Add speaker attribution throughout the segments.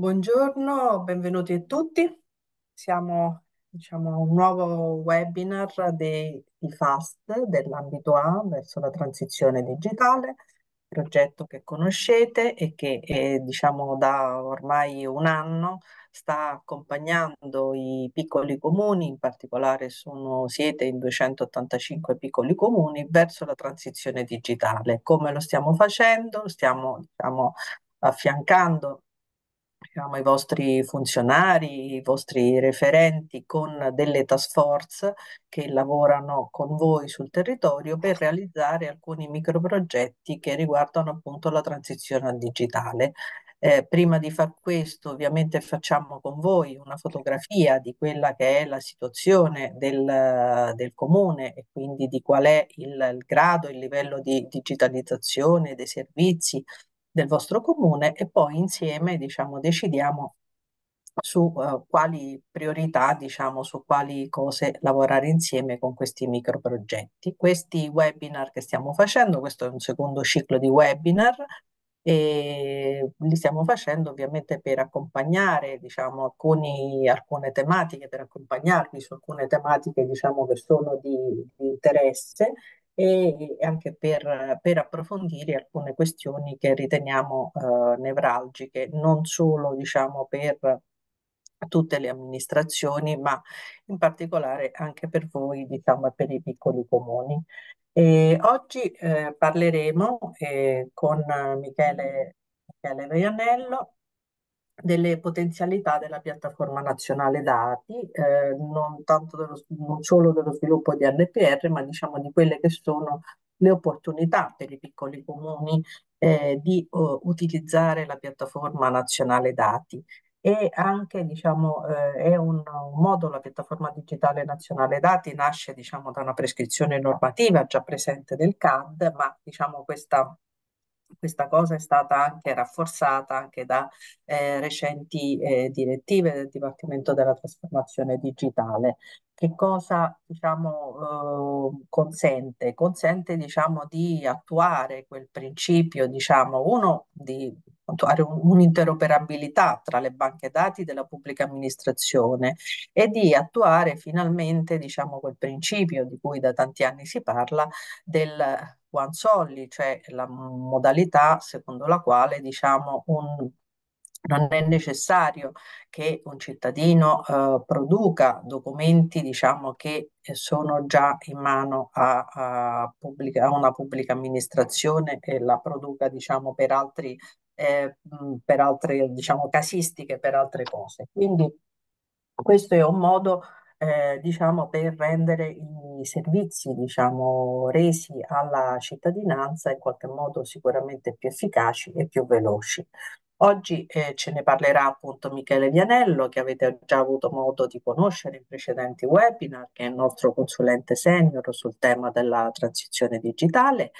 Speaker 1: Buongiorno, benvenuti a tutti. Siamo, diciamo, a un nuovo webinar dei, di FAST dell'ambito A verso la transizione digitale, progetto che conoscete e che, eh, diciamo, da ormai un anno sta accompagnando i piccoli comuni, in particolare sono, siete in 285 piccoli comuni, verso la transizione digitale. Come lo stiamo facendo? stiamo, diciamo, affiancando diciamo, i vostri funzionari, i vostri referenti con delle task force che lavorano con voi sul territorio per realizzare alcuni microprogetti che riguardano appunto la transizione al digitale. Eh, prima di far questo, ovviamente facciamo con voi una fotografia di quella che è la situazione del, del comune e quindi di qual è il, il grado, il livello di digitalizzazione dei servizi, del vostro comune e poi insieme diciamo, decidiamo su eh, quali priorità, diciamo, su quali cose lavorare insieme con questi microprogetti. Questi webinar che stiamo facendo, questo è un secondo ciclo di webinar, e li stiamo facendo ovviamente per accompagnare diciamo, alcuni, alcune tematiche, per accompagnarvi su alcune tematiche diciamo, che sono di, di interesse e anche per, per approfondire alcune questioni che riteniamo eh, nevralgiche, non solo diciamo, per tutte le amministrazioni, ma in particolare anche per voi, diciamo, per i piccoli comuni. E oggi eh, parleremo eh, con Michele, Michele Veianello delle potenzialità della piattaforma nazionale dati, eh, non, dello, non, solo dello sviluppo di NPR, ma diciamo di quelle che sono le opportunità per i piccoli comuni eh, di oh, utilizzare la piattaforma nazionale dati e anche diciamo, eh, è un, un, modo, la piattaforma digitale nazionale dati nasce diciamo, da una prescrizione normativa già presente del CAD, ma diciamo, questa questa cosa è stata anche rafforzata anche da eh, recenti eh, direttive del Dipartimento della Trasformazione Digitale. Che cosa diciamo, eh, consente? Consente diciamo, di attuare quel principio, diciamo, uno di attuare un'interoperabilità tra le banche dati della pubblica amministrazione e di attuare finalmente diciamo, quel principio di cui da tanti anni si parla del Guanzolli, cioè la modalità secondo la quale diciamo, un, non è necessario che un cittadino eh, produca documenti diciamo, che sono già in mano a, a, pubblica, a una pubblica amministrazione e la produca diciamo, per, altri, eh, per altre diciamo, casistiche, per altre cose. Quindi questo è un modo eh, diciamo, per rendere i servizi diciamo, resi alla cittadinanza in qualche modo sicuramente più efficaci e più veloci. Oggi eh, ce ne parlerà appunto Michele Vianello, che avete già avuto modo di conoscere in precedenti webinar, che è il nostro consulente senior sul tema della transizione digitale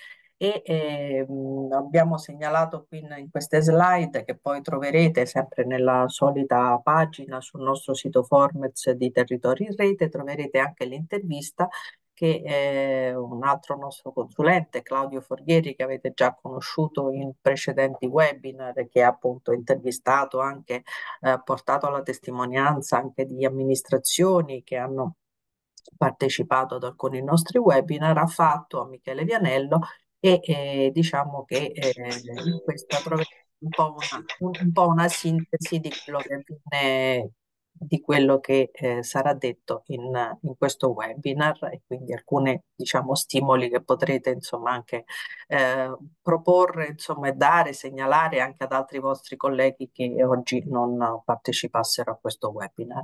Speaker 1: e eh, abbiamo segnalato qui in, in, queste slide che poi troverete sempre nella solita pagina sul nostro sito Formez di Territori in Rete, troverete anche l'intervista che eh, un altro nostro consulente, Claudio Forghieri, che avete già conosciuto in precedenti webinar, che ha appunto intervistato anche, eh, portato alla testimonianza anche di amministrazioni che hanno partecipato ad alcuni nostri webinar, ha fatto a Michele Vianello e eh, diciamo che in eh, questo troveremo un po' una, un po' una sintesi di quello che viene di quello che eh, sarà detto in, in, questo webinar e quindi alcuni diciamo, stimoli che potrete insomma, anche eh, proporre, insomma, dare, segnalare anche ad altri vostri colleghi che oggi non partecipassero a questo webinar.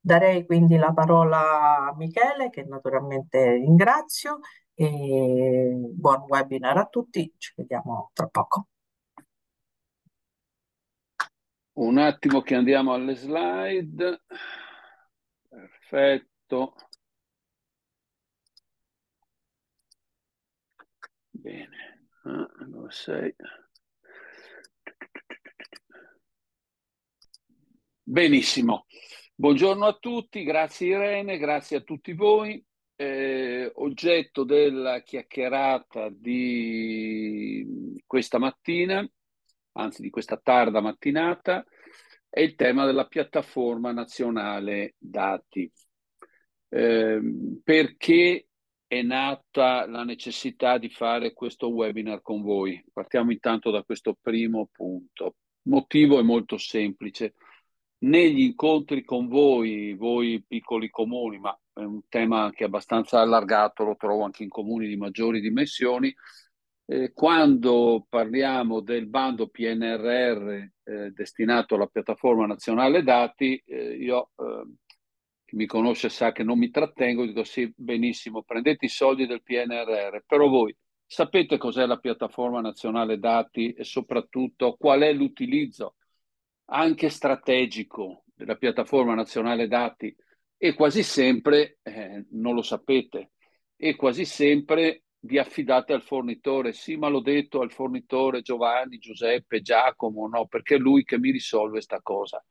Speaker 1: Darei quindi la parola a Michele che naturalmente ringrazio e buon webinar a tutti, ci vediamo tra poco.
Speaker 2: Un attimo che andiamo alle slide. Perfetto. Bene, ah, dove sei? Benissimo. Buongiorno a tutti, grazie Irene, grazie a tutti voi eh, oggetto della chiacchierata di questa mattina, anzi di questa tarda mattinata, è il tema della piattaforma nazionale dati. Eh, perché è nata la necessità di fare questo webinar con voi? Partiamo intanto da questo primo punto. Il motivo è molto semplice. Negli incontri con voi, voi piccoli comuni, ma è un tema che è abbastanza allargato, lo trovo anche in comuni di maggiori dimensioni. Eh, quando parliamo del bando PNRR eh, destinato alla piattaforma nazionale dati, eh, io ehm, chi mi conosce sa che non mi trattengo, dico sì, benissimo, prendete i soldi del PNRR, però voi sapete cos'è la piattaforma nazionale dati e soprattutto qual è l'utilizzo anche strategico della piattaforma nazionale dati e quasi sempre eh, non lo sapete e quasi sempre vi affidate al fornitore. Sì, ma l'ho detto al fornitore Giovanni, Giuseppe, Giacomo, no, perché è lui che mi risolve questa cosa.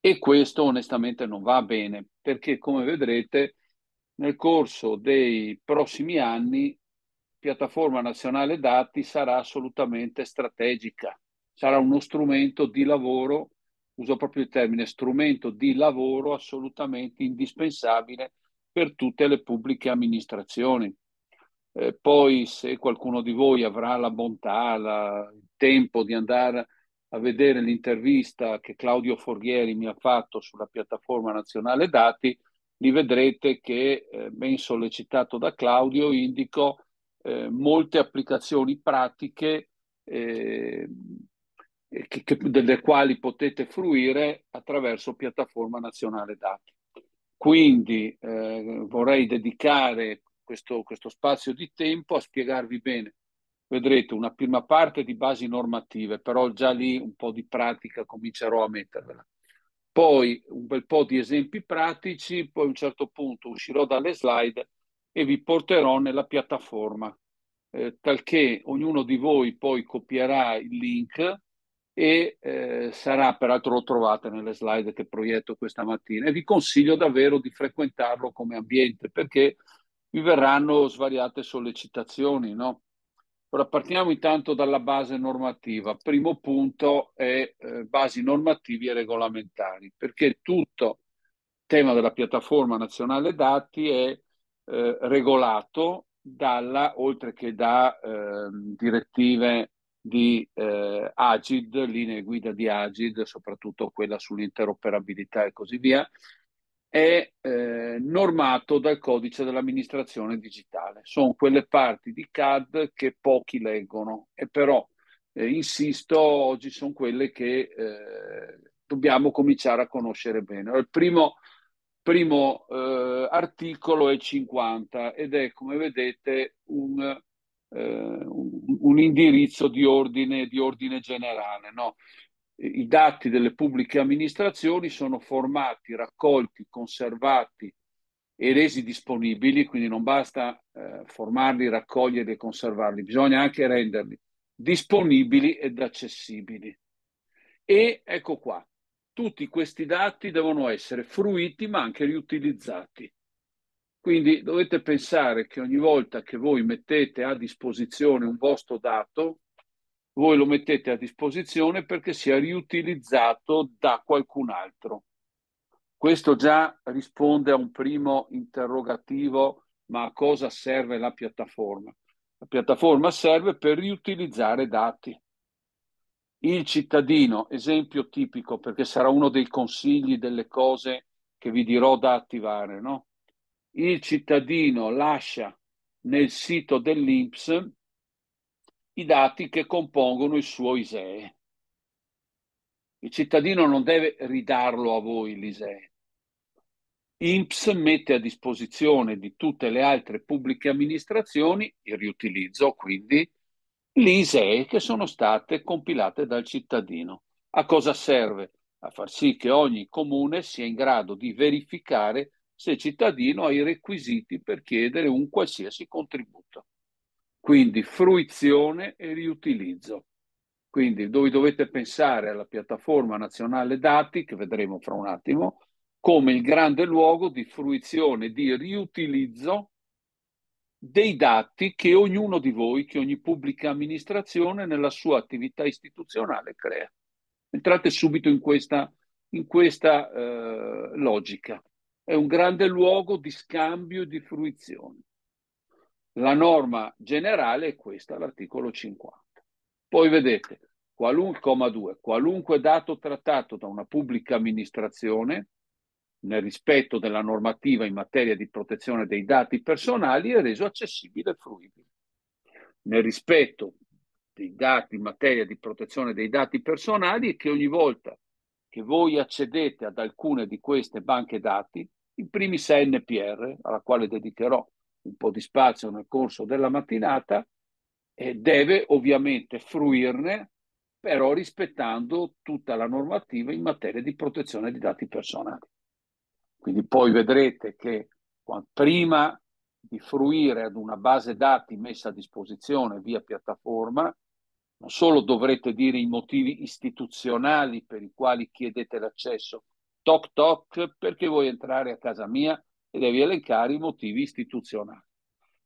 Speaker 2: E questo onestamente non va bene, perché come vedrete nel corso dei prossimi anni piattaforma nazionale dati sarà assolutamente strategica, sarà uno strumento di lavoro uso proprio il termine, strumento di lavoro assolutamente indispensabile per tutte le pubbliche amministrazioni. Eh, poi se qualcuno di voi avrà la bontà, la, il tempo di andare a vedere l'intervista che Claudio Forghieri mi ha fatto sulla piattaforma nazionale dati, li vedrete che, eh, ben sollecitato da Claudio, indico eh, molte applicazioni pratiche eh, eh, che, che, delle quali potete fruire attraverso piattaforma nazionale dati. Quindi eh, vorrei dedicare questo, questo spazio di tempo a spiegarvi bene. Vedrete una prima parte di basi normative, però già lì un po' di pratica comincerò a mettervela. Poi un bel po' di esempi pratici, poi a un certo punto uscirò dalle slide e vi porterò nella piattaforma, eh, talché ognuno di voi poi copierà il link e eh, sarà peraltro lo trovate nelle slide che proietto questa mattina e vi consiglio davvero di frequentarlo come ambiente perché vi verranno svariate sollecitazioni. No? Ora partiamo intanto dalla base normativa. Primo punto è eh, basi normativi e regolamentari perché tutto il tema della piattaforma nazionale dati è eh, regolato dalla, oltre che da ehm, direttive di eh, Agid, linee guida di Agid, soprattutto quella sull'interoperabilità e così via, è eh, normato dal codice dell'amministrazione digitale. Sono quelle parti di CAD che pochi leggono e però, eh, insisto, oggi sono quelle che eh, dobbiamo cominciare a conoscere bene. Il primo, primo eh, articolo è 50 ed è, come vedete, un eh, un, un, indirizzo di ordine, di ordine generale. No? I dati delle pubbliche amministrazioni sono formati, raccolti, conservati e resi disponibili, quindi non basta eh, formarli, raccoglierli e conservarli, bisogna anche renderli disponibili ed accessibili. E ecco qua, tutti questi dati devono essere fruiti ma anche riutilizzati. Quindi dovete pensare che ogni volta che voi mettete a disposizione un vostro dato, voi lo mettete a disposizione perché sia riutilizzato da qualcun altro. Questo già risponde a un primo interrogativo, ma a cosa serve la piattaforma? La piattaforma serve per riutilizzare dati. Il cittadino, esempio tipico, perché sarà uno dei consigli delle cose che vi dirò da attivare, no? il cittadino lascia nel sito dell'INPS i dati che compongono il suo ISEE. Il cittadino non deve ridarlo a voi l'ISEE. INPS mette a disposizione di tutte le altre pubbliche amministrazioni il riutilizzo, quindi l'ISEE che sono state compilate dal cittadino. A cosa serve? A far sì che ogni comune sia in grado di verificare se cittadino ha i requisiti per chiedere un qualsiasi contributo. Quindi fruizione e riutilizzo. Quindi voi dovete pensare alla piattaforma nazionale dati, che vedremo fra un attimo, come il grande luogo di fruizione, di riutilizzo dei dati che ognuno di voi, che ogni pubblica amministrazione nella sua attività istituzionale crea. Entrate subito in questa, in questa eh, logica è un grande luogo di scambio e di fruizione. La norma generale è questa, l'articolo 50. Poi vedete, qualunque, comma 2, qualunque dato trattato da una pubblica amministrazione nel rispetto della normativa in materia di protezione dei dati personali è reso accessibile e fruibile. Nel rispetto dei dati in materia di protezione dei dati personali è che ogni volta che voi accedete ad alcune di queste banche dati, i primi 6 NPR, alla quale dedicherò un po' di spazio nel corso della mattinata, e deve ovviamente fruirne, però rispettando tutta la normativa in materia di protezione di dati personali. Quindi poi vedrete che prima di fruire ad una base dati messa a disposizione via piattaforma, non solo dovrete dire i motivi istituzionali per i quali chiedete l'accesso toc toc perché vuoi entrare a casa mia e devi elencare i motivi istituzionali.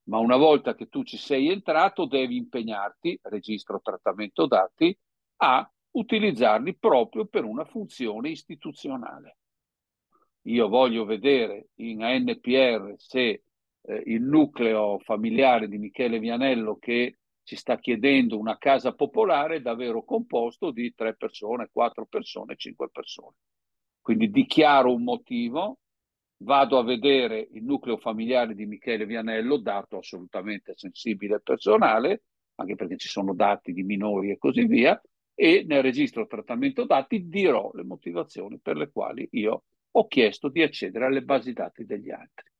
Speaker 2: Ma una volta che tu ci sei entrato devi impegnarti, registro trattamento dati, a utilizzarli proprio per una funzione istituzionale. Io voglio vedere in ANPR se eh, il nucleo familiare di Michele Vianello che ci sta chiedendo una casa popolare è davvero composto di tre persone, quattro persone, cinque persone. Quindi dichiaro un motivo, vado a vedere il nucleo familiare di Michele Vianello, dato assolutamente sensibile e personale, anche perché ci sono dati di minori e così via, e nel registro trattamento dati dirò le motivazioni per le quali io ho chiesto di accedere alle basi dati degli altri.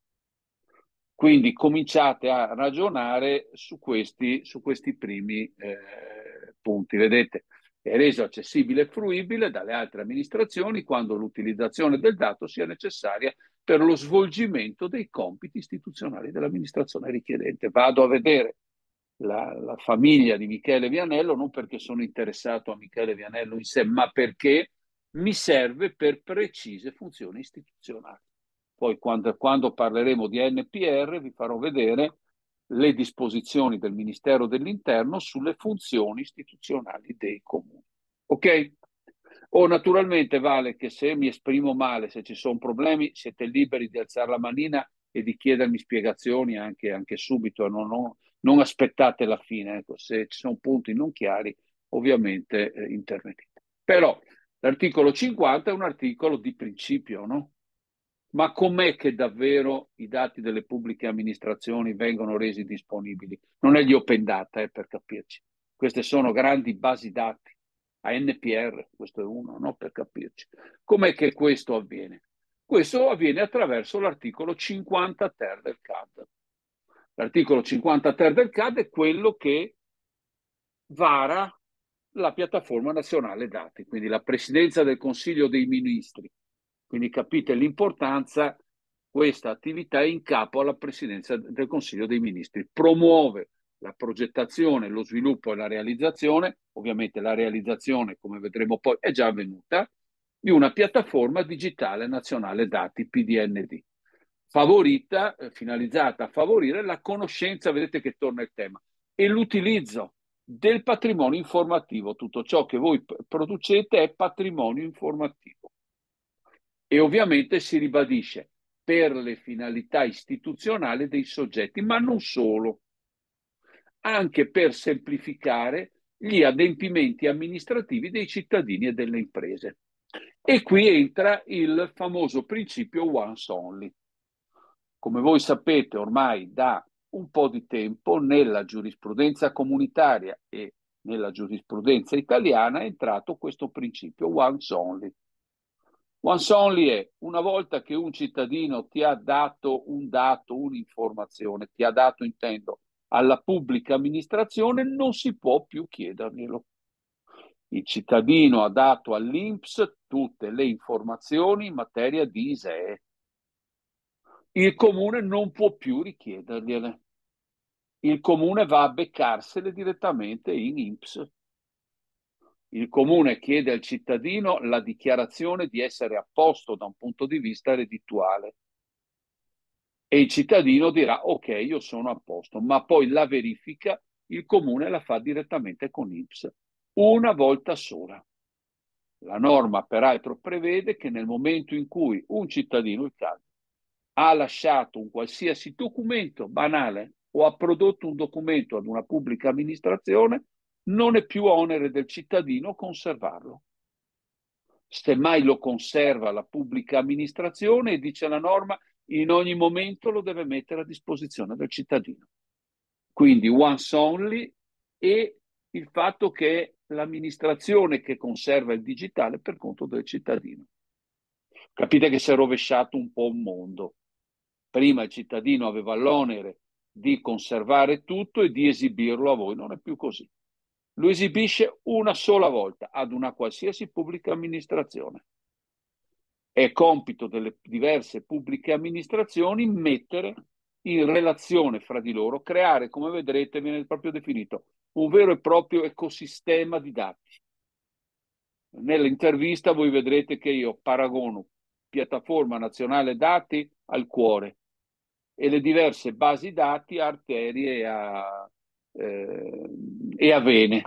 Speaker 2: Quindi cominciate a ragionare su questi, su questi primi eh, punti. Vedete, e reso accessibile e fruibile dalle altre amministrazioni quando l'utilizzazione del dato sia necessaria per lo svolgimento dei compiti istituzionali dell'amministrazione richiedente. Vado a vedere la, la, famiglia di Michele Vianello non perché sono interessato a Michele Vianello in sé, ma perché mi serve per precise funzioni istituzionali. Poi quando, quando parleremo di NPR vi farò vedere le disposizioni del Ministero dell'Interno sulle funzioni istituzionali dei comuni. Ok? O naturalmente vale che se mi esprimo male, se ci sono problemi, siete liberi di alzare la manina e di chiedermi spiegazioni anche, anche subito, non, non, non, aspettate la fine. Ecco, se ci sono punti non chiari, ovviamente eh, intervenite. Però l'articolo 50 è un articolo di principio, no? ma com'è che davvero i dati delle pubbliche amministrazioni vengono resi disponibili? Non è gli open data, eh, per capirci. Queste sono grandi basi dati, ANPR, questo è uno, no? per capirci. Com'è che questo avviene? Questo avviene attraverso l'articolo 50 ter del CAD. L'articolo 50 ter del CAD è quello che vara la piattaforma nazionale dati, quindi la Presidenza del Consiglio dei Ministri quindi capite l'importanza questa attività è in capo alla Presidenza del Consiglio dei Ministri. Promuove la progettazione, lo sviluppo e la realizzazione, ovviamente la realizzazione, come vedremo poi, è già avvenuta, di una piattaforma digitale nazionale dati PDND, favorita, eh, finalizzata a favorire la conoscenza, vedete che torna il tema, e l'utilizzo del patrimonio informativo. Tutto ciò che voi producete è patrimonio informativo e ovviamente si ribadisce per le finalità istituzionali dei soggetti, ma non solo, anche per semplificare gli adempimenti amministrativi dei cittadini e delle imprese. E qui entra il famoso principio once only. Come voi sapete ormai da un po' di tempo nella giurisprudenza comunitaria e nella giurisprudenza italiana è entrato questo principio once only
Speaker 1: Once only è
Speaker 2: una volta che un cittadino ti ha dato un dato, un'informazione, ti ha dato, intendo, alla pubblica amministrazione, non si può più chiederglielo. Il cittadino ha dato all'INPS tutte le informazioni in materia di ISEE. Il comune non può più richiedergliele. Il comune va a beccarsele direttamente in INPS il comune chiede al cittadino la dichiarazione di essere a posto da un punto di vista reddituale e il cittadino dirà ok io sono a posto, ma poi la verifica il comune la fa direttamente con IPS una volta sola. La norma peraltro prevede che nel momento in cui un cittadino, il caso, ha lasciato un qualsiasi documento banale o ha prodotto un documento ad una pubblica amministrazione, non è più onere del cittadino conservarlo. Semmai lo conserva la pubblica amministrazione e dice la norma in ogni momento lo deve mettere a disposizione del cittadino. Quindi once only e il fatto che è l'amministrazione che conserva il digitale per conto del cittadino. Capite che si è rovesciato un po' un mondo. Prima il cittadino aveva l'onere di conservare tutto e di esibirlo a voi, non è più così lo esibisce una sola volta ad una qualsiasi pubblica amministrazione. È compito delle diverse pubbliche amministrazioni mettere in relazione fra di loro, creare, come vedrete, viene proprio definito, un vero e proprio ecosistema di dati. Nell'intervista voi vedrete che io paragono piattaforma nazionale dati al cuore e le diverse basi dati a arterie a eh, e avene.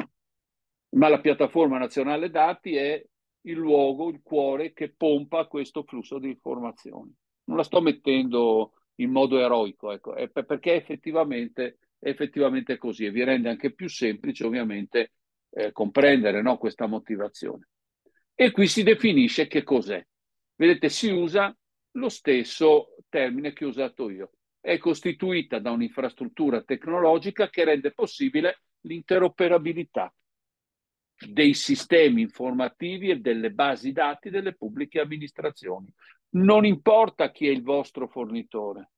Speaker 2: Ma la piattaforma nazionale dati è il luogo, il cuore che pompa questo flusso di informazioni. Non la sto mettendo in modo eroico, ecco, è perché effettivamente, effettivamente è così e vi rende anche più semplice ovviamente eh, comprendere no, questa motivazione. E qui si definisce che cos'è. Vedete, si usa lo stesso termine che ho usato io, è costituita da un'infrastruttura tecnologica che rende possibile l'interoperabilità dei sistemi informativi e delle basi dati delle pubbliche amministrazioni. Non importa chi è il vostro fornitore,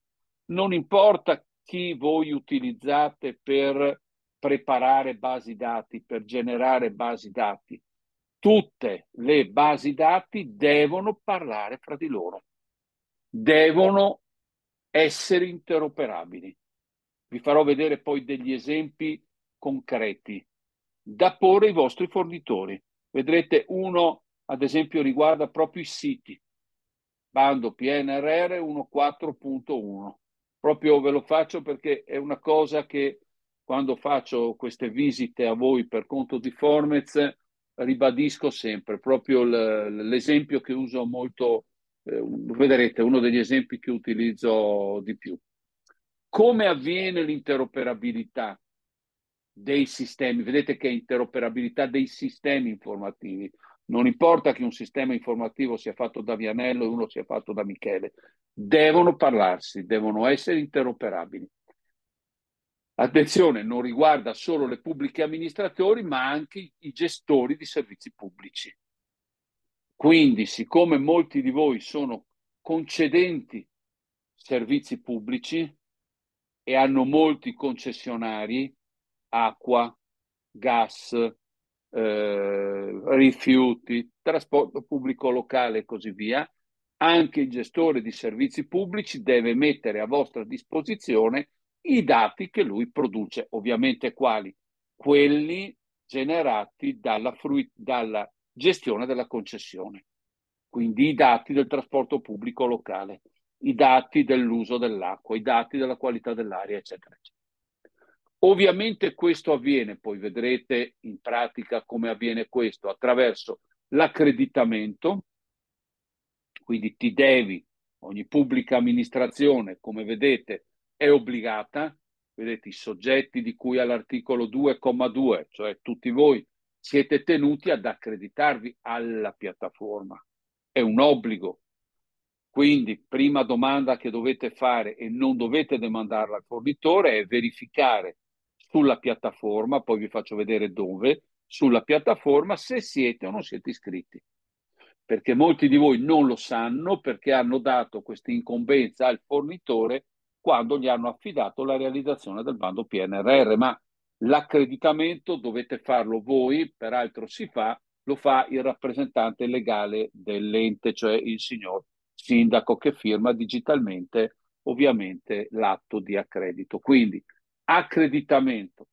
Speaker 2: non importa chi voi utilizzate per preparare basi dati, per generare basi dati. Tutte le basi dati devono parlare fra di loro, devono essere interoperabili. Vi farò vedere poi degli esempi concreti da porre ai vostri fornitori. Vedrete uno, ad esempio, riguarda proprio i siti, bando PNRR 14.1. Proprio ve lo faccio perché è una cosa che quando faccio queste visite a voi per conto di Formez ribadisco sempre, proprio l'esempio che uso molto eh, vedrete uno degli esempi che utilizzo di più. Come avviene l'interoperabilità dei sistemi? Vedete che è interoperabilità dei sistemi informativi. Non importa che un sistema informativo sia fatto da Vianello e uno sia fatto da Michele, devono parlarsi, devono essere interoperabili. Attenzione, non riguarda solo le pubbliche amministrazioni, ma anche i gestori di servizi pubblici. Quindi, siccome molti di voi sono concedenti servizi pubblici e hanno molti concessionari, acqua, gas, eh, rifiuti, trasporto pubblico locale e così via, anche il gestore di servizi pubblici deve mettere a vostra disposizione i dati che lui produce, ovviamente quali? Quelli generati dalla, fruit- dalla gestione della concessione. Quindi i dati del trasporto pubblico locale, i dati dell'uso dell'acqua, i dati della qualità dell'aria, eccetera, eccetera. Ovviamente questo avviene, poi vedrete in pratica come avviene questo, attraverso l'accreditamento, quindi ti devi, ogni pubblica amministrazione, come vedete, è obbligata, vedete i soggetti di cui all'articolo 2,2, cioè tutti voi siete tenuti ad accreditarvi alla piattaforma. È un obbligo. Quindi, prima domanda che dovete fare e non dovete demandarla al fornitore è verificare sulla piattaforma, poi vi faccio vedere dove, sulla piattaforma se siete o non siete iscritti. Perché molti di voi non lo sanno perché hanno dato questa incombenza al fornitore quando gli hanno affidato la realizzazione del bando PNRR, ma L'accreditamento dovete farlo voi, peraltro si fa, lo fa il rappresentante legale dell'ente, cioè il signor sindaco che firma digitalmente ovviamente l'atto di accredito. Quindi accreditamento,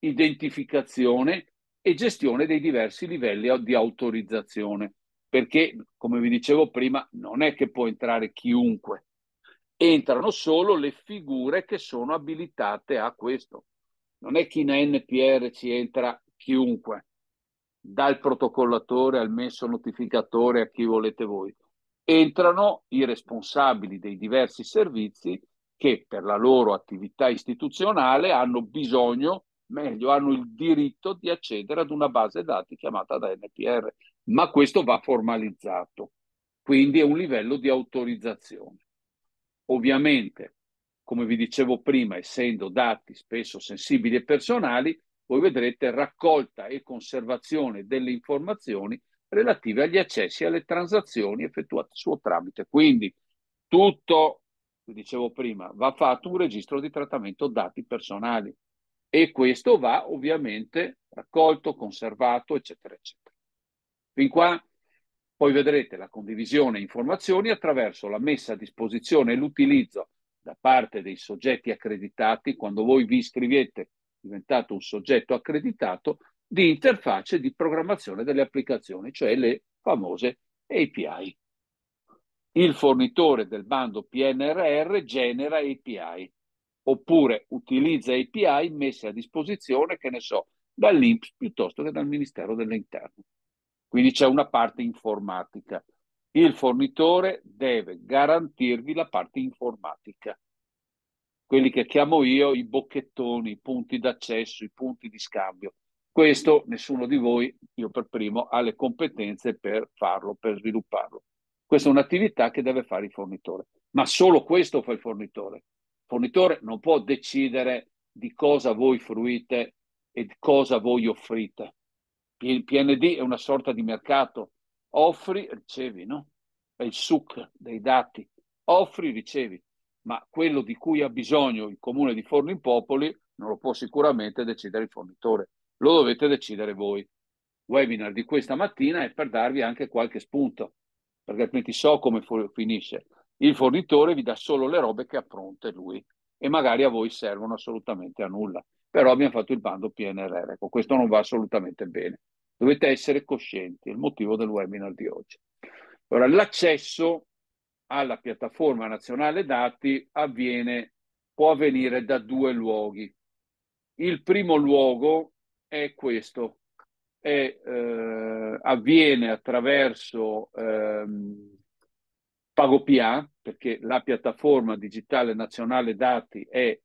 Speaker 2: identificazione e gestione dei diversi livelli di autorizzazione, perché come vi dicevo prima non è che può entrare chiunque, entrano solo le figure che sono abilitate a questo non è che in ANPR ci entra chiunque, dal protocollatore al messo notificatore a chi volete voi. Entrano i responsabili dei diversi servizi che per la loro attività istituzionale hanno bisogno, meglio, hanno il diritto di accedere ad una base dati chiamata da NPR, ma questo va formalizzato, quindi è un livello di autorizzazione. Ovviamente come vi dicevo prima, essendo dati spesso sensibili e personali, voi vedrete raccolta e conservazione delle informazioni relative agli accessi e alle transazioni effettuate suo tramite. Quindi tutto, vi dicevo prima, va fatto un registro di trattamento dati personali e questo va ovviamente raccolto, conservato, eccetera, eccetera. Fin qua poi vedrete la condivisione informazioni attraverso la messa a disposizione e l'utilizzo da parte dei soggetti accreditati, quando voi vi iscrivete, diventate un soggetto accreditato, di interfacce di programmazione delle applicazioni, cioè le famose API. Il fornitore del bando PNRR genera API oppure utilizza API messe a disposizione, che ne so, dall'INPS piuttosto che dal Ministero dell'Interno. Quindi c'è una parte informatica il fornitore deve garantirvi la parte informatica, quelli che chiamo io i bocchettoni, i punti d'accesso, i punti di scambio. Questo nessuno di voi, io per primo, ha le competenze per farlo, per svilupparlo. Questa è un'attività che deve fare il fornitore, ma solo questo fa il fornitore. Il fornitore non può decidere di cosa voi fruite e di cosa voi offrite. Il PND è una sorta di mercato, offri, ricevi, no? È il suc dei dati, offri, ricevi, ma quello di cui ha bisogno il comune di Forno in Popoli non lo può sicuramente decidere il fornitore, lo dovete decidere voi. Webinar di questa mattina è per darvi anche qualche spunto, perché altrimenti so come finisce. Il fornitore vi dà solo le robe che ha pronte lui e magari a voi servono assolutamente a nulla. Però abbiamo fatto il bando PNRR, ecco, questo non va assolutamente bene. Dovete essere coscienti, è il motivo del webinar di oggi. Ora, l'accesso alla piattaforma nazionale dati avviene, può avvenire da due luoghi. Il primo luogo è questo, è, eh, avviene attraverso ehm, PagoPA, perché la piattaforma digitale nazionale dati è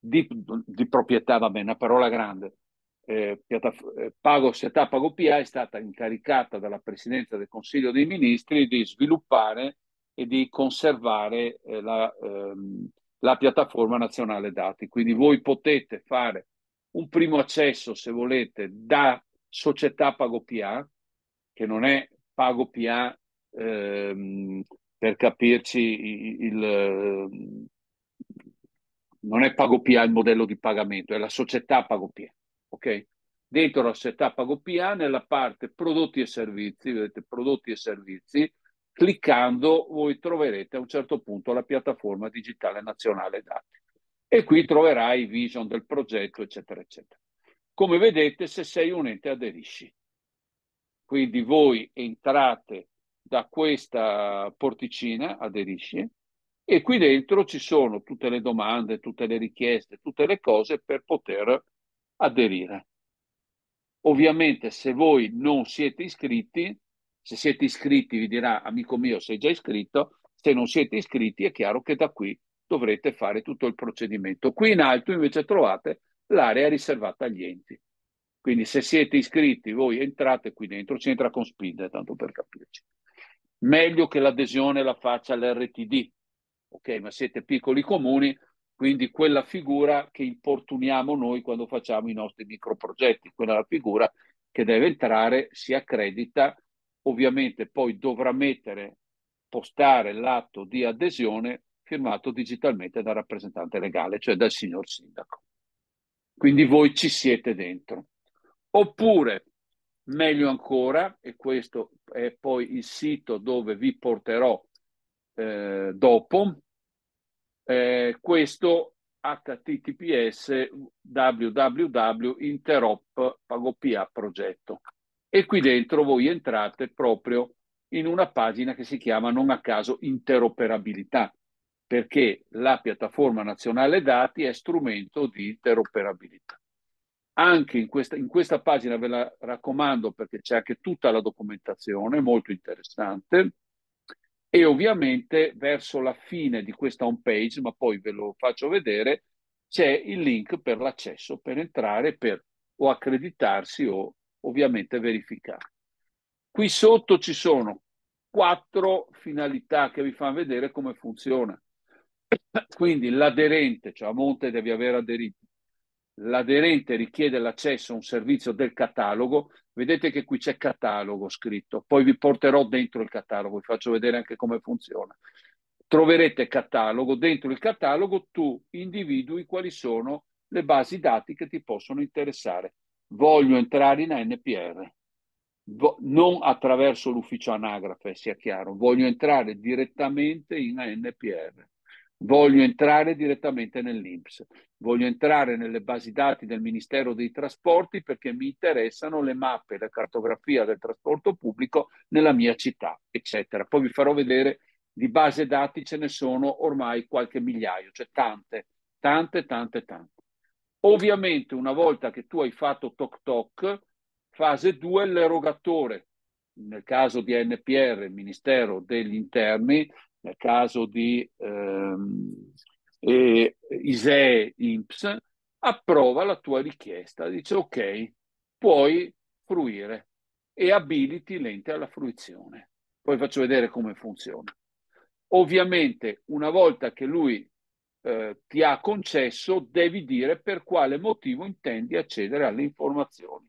Speaker 2: di, di proprietà, va bene, una parola grande, eh, eh, Pago Setà Pago PA è stata incaricata dalla Presidenza del Consiglio dei Ministri di sviluppare e di conservare eh, la, ehm, la piattaforma nazionale dati. Quindi voi potete fare un primo accesso, se volete, da società Pago PA, che non è Pago PA ehm, per capirci il, il ehm, non è PagoPA il modello di pagamento, è la società PagoPA ok? Dentro la setup pago PA nella parte prodotti e servizi, vedete prodotti e servizi, cliccando voi troverete a un certo punto la piattaforma digitale nazionale dati e qui troverai i vision del progetto, eccetera, eccetera. Come vedete, se sei un ente aderisci. Quindi voi entrate da questa porticina, aderisci, e qui dentro ci sono tutte le domande, tutte le richieste, tutte le cose per poter aderire. Ovviamente se voi non siete iscritti, se siete iscritti vi dirà amico mio sei già iscritto, se non siete iscritti è chiaro che da qui dovrete fare tutto il procedimento. Qui in alto invece trovate l'area riservata agli enti. Quindi se siete iscritti voi entrate qui dentro, si entra con spinta, tanto per capirci. Meglio che l'adesione la faccia l'RTD, ok? Ma siete piccoli comuni, quindi quella figura che importuniamo noi quando facciamo i nostri microprogetti, quella è la figura che deve entrare, si accredita, ovviamente poi dovrà mettere, postare l'atto di adesione firmato digitalmente dal rappresentante legale, cioè dal signor sindaco. Quindi voi ci siete dentro. Oppure, meglio ancora, e questo è poi il sito dove vi porterò eh, dopo, eh, questo https www.interop e qui dentro voi entrate proprio in una pagina che si chiama non a caso interoperabilità perché la piattaforma nazionale dati è strumento di interoperabilità. Anche in questa, in questa pagina ve la raccomando perché c'è anche tutta la documentazione, molto interessante e ovviamente verso la fine di questa home page, ma poi ve lo faccio vedere, c'è il link per l'accesso, per entrare, per o accreditarsi o ovviamente verificare. Qui sotto ci sono quattro finalità che vi fanno vedere come funziona. Quindi l'aderente, cioè a monte devi aver aderito, l'aderente richiede l'accesso a un servizio del catalogo, vedete che qui c'è catalogo scritto, poi vi porterò dentro il catalogo, vi faccio vedere anche come funziona. Troverete catalogo, dentro il catalogo tu individui quali sono le basi dati che ti possono interessare. Voglio entrare in ANPR, non attraverso l'ufficio anagrafe, sia chiaro, voglio entrare direttamente in ANPR voglio entrare direttamente nell'INPS, voglio entrare nelle basi dati del Ministero dei Trasporti perché mi interessano le mappe, la cartografia del trasporto pubblico nella mia città, eccetera. Poi vi farò vedere di base dati ce ne sono ormai qualche migliaio, cioè tante, tante, tante, tante. Ovviamente una volta che tu hai fatto toc toc, fase 2 l'erogatore, nel caso di NPR, Ministero degli Interni, caso di ehm, eh, ISEE IMPS, approva la tua richiesta, dice ok, puoi fruire e abiliti l'ente alla fruizione. Poi faccio vedere come funziona. Ovviamente una volta che lui eh, ti ha concesso, devi dire per quale motivo intendi accedere alle informazioni.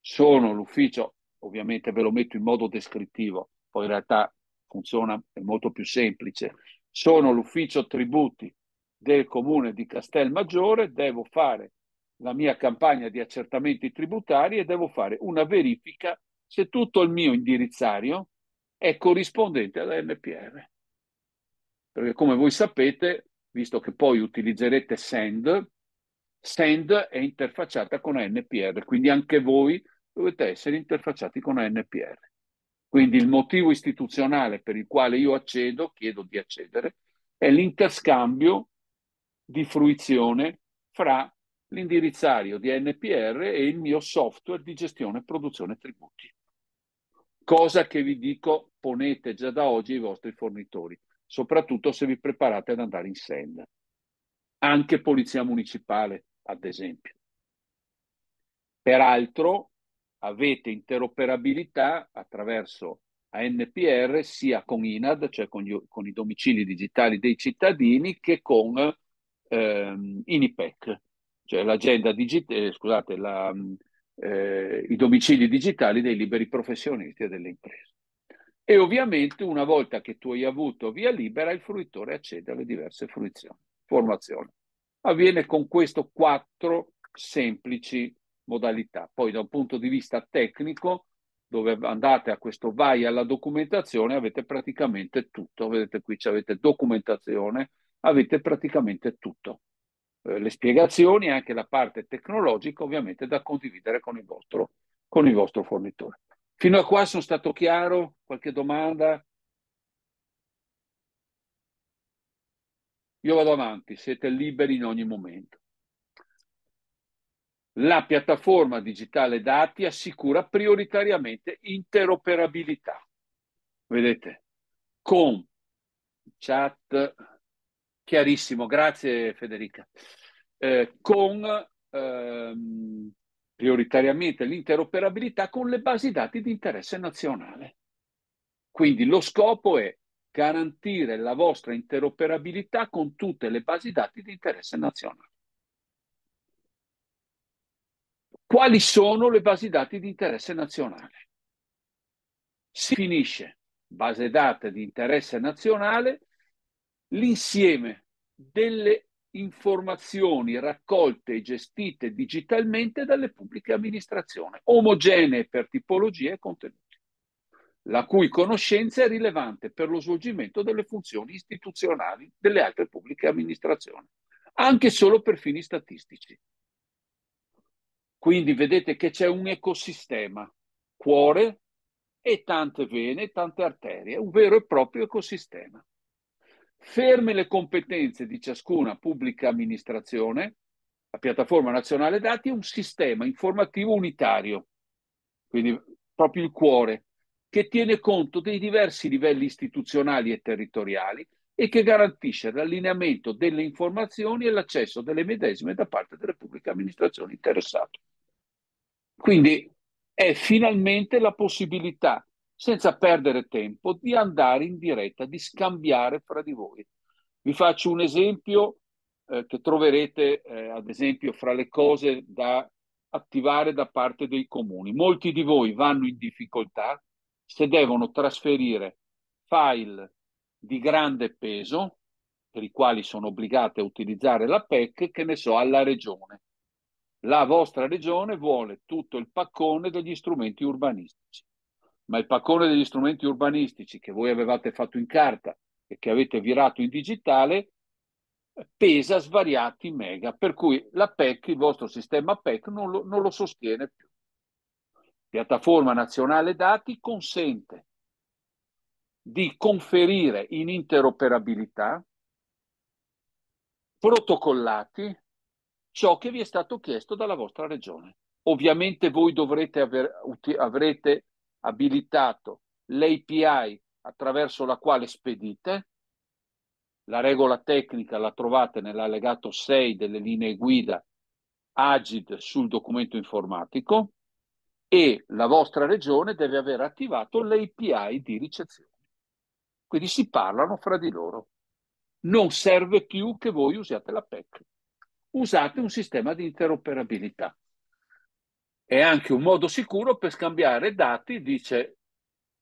Speaker 2: Sono l'ufficio, ovviamente ve lo metto in modo descrittivo, poi in realtà funziona, è molto più semplice. Sono l'ufficio tributi del comune di Castelmaggiore, devo fare la mia campagna di accertamenti tributari e devo fare una verifica se tutto il mio indirizzario è corrispondente alla NPR. Perché come voi sapete, visto che poi utilizzerete SEND, SEND è interfacciata con ANPR, quindi anche voi dovete essere interfacciati con ANPR. Quindi il motivo istituzionale per il quale io accedo, chiedo di accedere, è l'interscambio di fruizione fra l'indirizzario di NPR e il mio software di gestione produzione tributi. Cosa che vi dico, ponete già da oggi ai vostri fornitori, soprattutto se vi preparate ad andare in sella. Anche Polizia Municipale, ad esempio. Peraltro, avete interoperabilità attraverso ANPR sia con INAD, cioè con, gli, con i domicili digitali dei cittadini, che con ehm, INIPEC, cioè l'agenda digitale, eh, scusate, la, mm, eh, i domicili digitali dei liberi professionisti e delle imprese. E ovviamente una volta che tu hai avuto via libera, il fruitore accede alle diverse fruizioni, formazioni. Avviene con questo quattro semplici modalità. Poi da un punto di vista tecnico, dove andate a questo vai alla documentazione, avete praticamente tutto. Vedete qui ci avete documentazione, avete praticamente tutto. Eh, le spiegazioni e anche la parte tecnologica ovviamente da condividere con il, vostro, con il vostro fornitore. Fino a qua sono stato chiaro? Qualche domanda? Io vado avanti, siete liberi in ogni momento. La piattaforma digitale dati assicura prioritariamente interoperabilità. Vedete, con chat chiarissimo, grazie Federica, eh, con ehm, prioritariamente l'interoperabilità con le basi dati di interesse nazionale. Quindi lo scopo è garantire la vostra interoperabilità con tutte le basi dati di interesse nazionale. quali sono le basi dati di interesse nazionale. Si finisce base data di interesse nazionale l'insieme delle informazioni raccolte e gestite digitalmente dalle pubbliche amministrazioni, omogenee per tipologie e contenuti, la cui conoscenza è rilevante per lo svolgimento delle funzioni istituzionali delle altre pubbliche amministrazioni, anche solo per fini statistici. Quindi vedete che c'è un ecosistema, cuore e tante vene, tante arterie, un vero e proprio ecosistema. Ferme le competenze di ciascuna pubblica amministrazione, la piattaforma nazionale dati è un sistema informativo unitario, quindi proprio il cuore, che tiene conto dei diversi livelli istituzionali e territoriali e che garantisce l'allineamento delle informazioni e l'accesso delle medesime da parte delle pubbliche amministrazioni interessate. Quindi è finalmente la possibilità, senza perdere tempo, di andare in diretta, di scambiare fra di voi. Vi faccio un esempio eh, che troverete, eh, ad esempio, fra le cose da attivare da parte dei comuni. Molti di voi vanno in difficoltà se devono trasferire file di grande peso, per i quali sono obbligati a utilizzare la PEC, che ne so, alla regione la vostra regione vuole tutto il paccone degli strumenti urbanistici, ma il paccone degli strumenti urbanistici che voi avevate fatto in carta e che avete virato in digitale eh, pesa svariati mega, per cui la PEC, il vostro sistema PEC non lo, non lo sostiene più. Piattaforma nazionale dati consente di conferire in interoperabilità protocollati ciò che vi è stato chiesto dalla vostra regione. Ovviamente voi dovrete aver, uti, avrete abilitato l'API attraverso la quale spedite. La regola tecnica la trovate nell'allegato 6 delle linee guida AGID sul documento informatico e la vostra regione deve aver attivato l'API di ricezione. Quindi si parlano fra di loro. Non serve più che voi usiate la PEC usate un sistema di interoperabilità. È anche un modo sicuro per scambiare dati, dice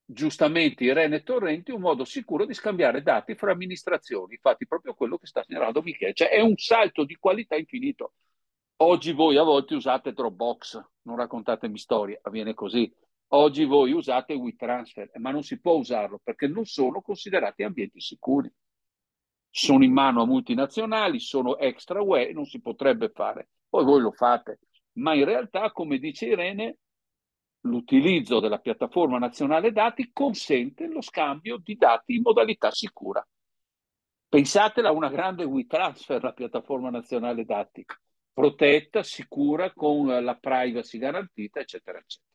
Speaker 2: giustamente Irene Torrenti, un modo sicuro di scambiare dati fra amministrazioni, infatti proprio quello che sta segnalando Michele, cioè è un salto di qualità infinito. Oggi voi a volte usate Dropbox, non raccontatemi storie, avviene così. Oggi voi usate WeTransfer, eh, ma non si può usarlo perché non sono considerati ambienti sicuri sono in mano a multinazionali, sono extra UE, non si potrebbe fare. Poi voi lo fate. Ma in realtà, come dice Irene, l'utilizzo della piattaforma nazionale dati consente lo scambio di dati in modalità sicura. Pensatela a una grande WeTransfer, la piattaforma nazionale dati, protetta, sicura, con la privacy garantita, eccetera, eccetera.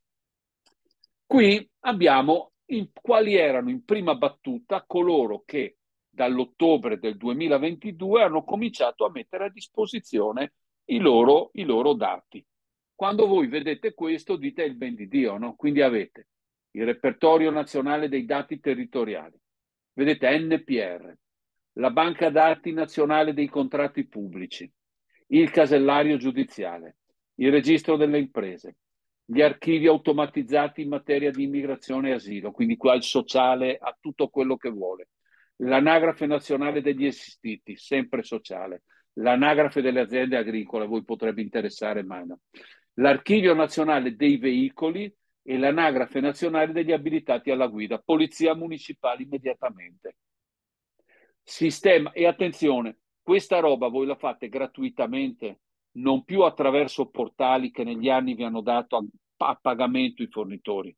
Speaker 2: Qui abbiamo in, quali erano in prima battuta coloro che dall'ottobre del 2022 hanno cominciato a mettere a disposizione i loro, i loro dati. Quando voi vedete questo dite il ben di Dio, no? quindi avete il repertorio nazionale dei dati territoriali, vedete NPR, la banca dati nazionale dei contratti pubblici, il casellario giudiziale, il registro delle imprese, gli archivi automatizzati in materia di immigrazione e asilo, quindi qua il sociale ha tutto quello che vuole, l'anagrafe nazionale degli esistiti, sempre sociale, l'anagrafe delle aziende agricole, a voi potrebbe interessare Mana, l'archivio nazionale dei veicoli e l'anagrafe nazionale degli abilitati alla guida, polizia municipale immediatamente. Sistema, e attenzione, questa roba voi la fate gratuitamente, non più attraverso portali che negli anni vi hanno dato a, a pagamento i fornitori,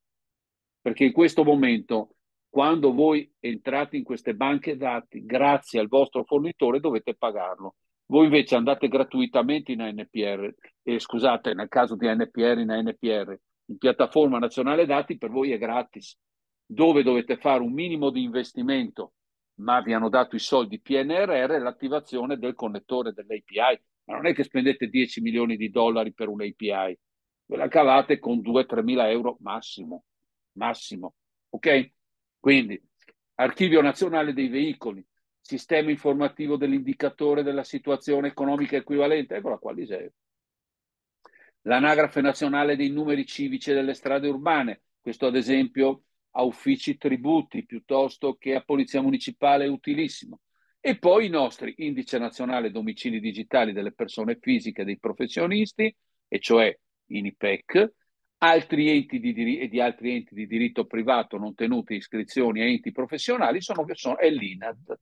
Speaker 2: perché in questo momento quando voi entrate in queste banche dati grazie al vostro fornitore dovete pagarlo. Voi invece andate gratuitamente in ANPR, eh, scusate, nel caso di ANPR, in ANPR, in piattaforma nazionale dati per voi è gratis, dove dovete fare un minimo di investimento, ma vi hanno dato i soldi PNRR e l'attivazione del connettore dell'API. Ma non è che spendete 10 milioni di dollari per un'API, ve la cavate con 2-3 mila euro massimo, massimo, ok? Quindi Archivio Nazionale dei Veicoli, Sistema Informativo dell'Indicatore della Situazione Economica Equivalente, eccola qua l'ISEO. L'Anagrafe Nazionale dei Numeri Civici delle Strade Urbane, questo ad esempio a uffici tributi piuttosto che a Polizia Municipale è utilissimo. E poi i nostri Indice Nazionale Domicili Digitali delle Persone Fisiche e dei Professionisti, e cioè INIPEC, altri enti di, dir- di altri enti di diritto privato non tenuti iscrizioni a enti professionali sono, sono, è l'INAD.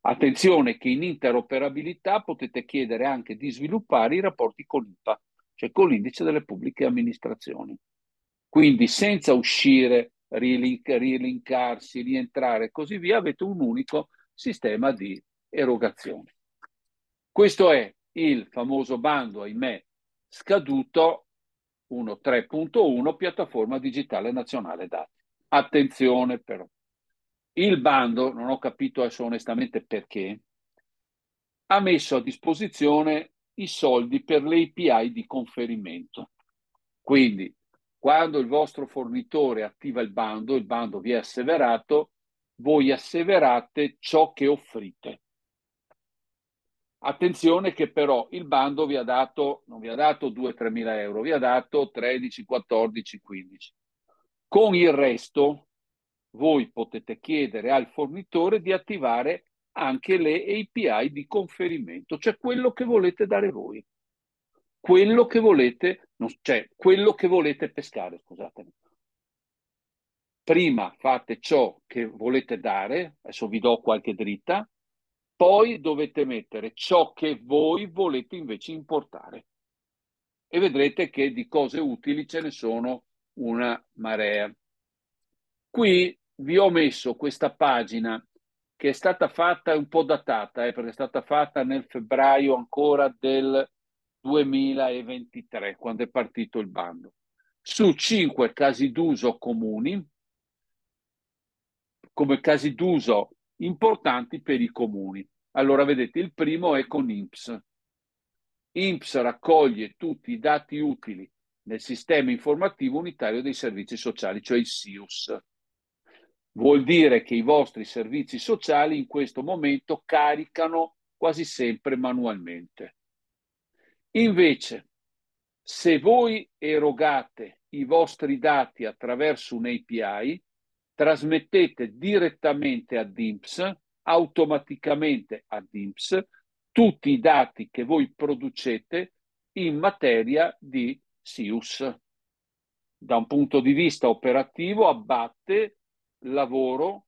Speaker 2: Attenzione che in interoperabilità potete chiedere anche di sviluppare i rapporti con l'IPA, cioè con l'indice delle pubbliche amministrazioni. Quindi senza uscire, rilink- rilincarsi, rientrare e così via, avete un unico sistema di erogazione. Questo è il famoso bando, ahimè, scaduto 1.3.1 piattaforma digitale nazionale dati. Attenzione però, il bando, non ho capito adesso onestamente perché, ha messo a disposizione i soldi per le API di conferimento. Quindi, quando il vostro fornitore attiva il bando, il bando vi è asseverato, voi asseverate ciò che offrite. Attenzione che però il bando vi ha dato, non vi ha dato 2-3 mila euro, vi ha dato 13, 14, 15. Con il resto voi potete chiedere al fornitore di attivare anche le API di conferimento, cioè quello che volete dare voi, quello che volete, non, cioè quello che volete pescare, scusatemi. Prima fate ciò che volete dare, adesso vi do qualche dritta, poi dovete mettere ciò che voi volete invece importare e vedrete che di cose utili ce ne sono una marea. Qui vi ho messo questa pagina che è stata fatta, è un po' datata, eh, perché è stata fatta nel febbraio ancora del 2023, quando è partito il bando, su cinque casi d'uso comuni, come casi d'uso importanti per i comuni. Allora vedete, il primo è con INPS. INPS raccoglie tutti i dati utili nel sistema informativo unitario dei servizi sociali, cioè il SIUS. Vuol dire che i vostri servizi sociali in questo momento caricano quasi sempre manualmente. Invece, se voi erogate i vostri dati attraverso un API, trasmettete direttamente ad IMSS, automaticamente ad IMSS, tutti i dati che voi producete in materia di SIUS. Da un punto di vista operativo abbatte lavoro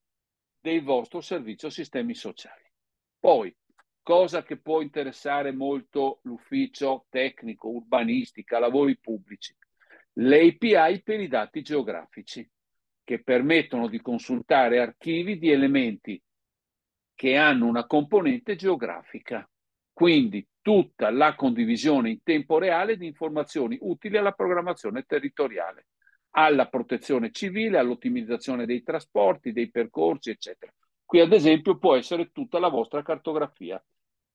Speaker 2: del vostro servizio sistemi sociali. Poi, cosa che può interessare molto l'ufficio tecnico, urbanistica, lavori pubblici, le API per i dati geografici che permettono di consultare archivi di elementi che hanno una componente geografica. Quindi tutta la condivisione in tempo reale di informazioni utili alla programmazione territoriale, alla protezione civile, all'ottimizzazione dei trasporti, dei percorsi, eccetera. Qui ad esempio può essere tutta la vostra cartografia,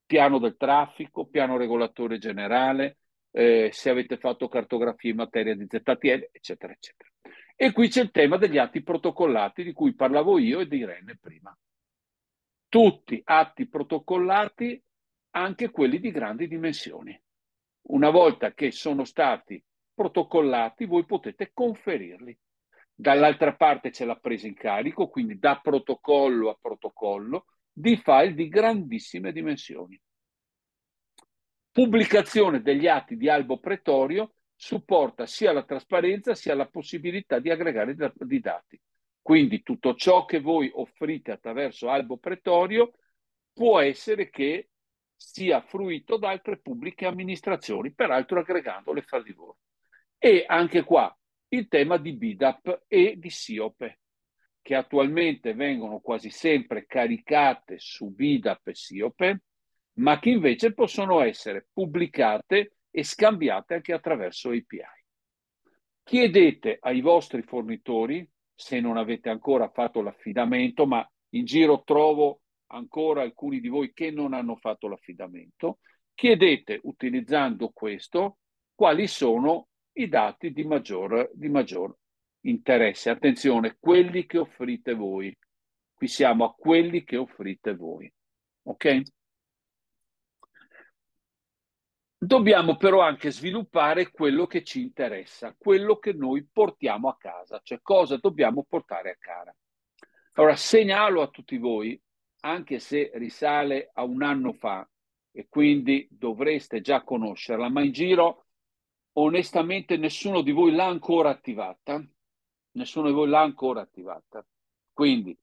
Speaker 2: piano del traffico, piano regolatore generale, eh, se avete fatto cartografie in materia di ZTL, eccetera, eccetera. E qui c'è il tema degli atti protocollati di cui parlavo io e di Irene prima. Tutti atti protocollati, anche quelli di grandi dimensioni. Una volta che sono stati protocollati, voi potete conferirli. Dall'altra parte c'è la presa in carico, quindi da protocollo a protocollo, di file di grandissime dimensioni. Pubblicazione degli atti di albo pretorio supporta sia la trasparenza sia la possibilità di aggregare di dati. Quindi tutto ciò che voi offrite attraverso Albo Pretorio può essere che sia fruito da altre pubbliche amministrazioni, peraltro aggregandole fra di loro. E anche qua il tema di BIDAP e di SIOPE, che attualmente vengono quasi sempre caricate su BIDAP e SIOPE, ma che invece possono essere pubblicate e scambiate anche attraverso API. Chiedete ai vostri fornitori, se non avete ancora fatto l'affidamento, ma in giro trovo ancora alcuni di voi che non hanno fatto l'affidamento, chiedete utilizzando questo quali sono i dati di maggior, di maggior interesse. Attenzione, quelli che offrite voi. Qui siamo a quelli che offrite voi. Ok? Dobbiamo però anche sviluppare quello che ci interessa, quello che noi portiamo a casa, cioè cosa dobbiamo portare a casa. Allora segnalo a tutti voi, anche se risale a un anno fa e quindi dovreste già conoscerla, ma in giro onestamente nessuno di voi l'ha ancora attivata, nessuno di voi l'ha ancora attivata. Quindi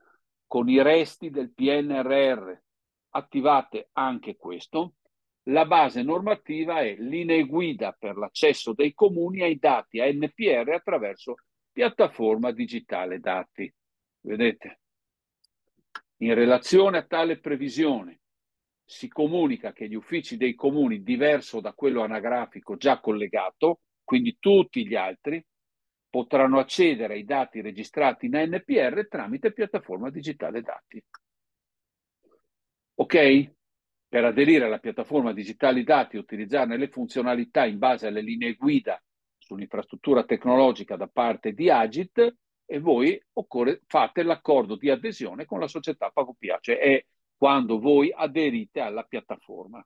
Speaker 2: con i resti del PNRR attivate anche questo, la base normativa è linee guida per l'accesso dei comuni ai dati ANPR attraverso piattaforma digitale dati. Vedete? In relazione a tale previsione si comunica che gli uffici dei comuni, diverso da quello anagrafico già collegato, quindi tutti gli altri, potranno accedere ai dati registrati in ANPR tramite piattaforma digitale dati. Ok? per aderire alla piattaforma digitali dati e utilizzarne le funzionalità in base alle linee guida sull'infrastruttura tecnologica da parte di Agit e voi occorre, fate l'accordo di adesione con la società PagoPA, cioè è quando voi aderite alla piattaforma,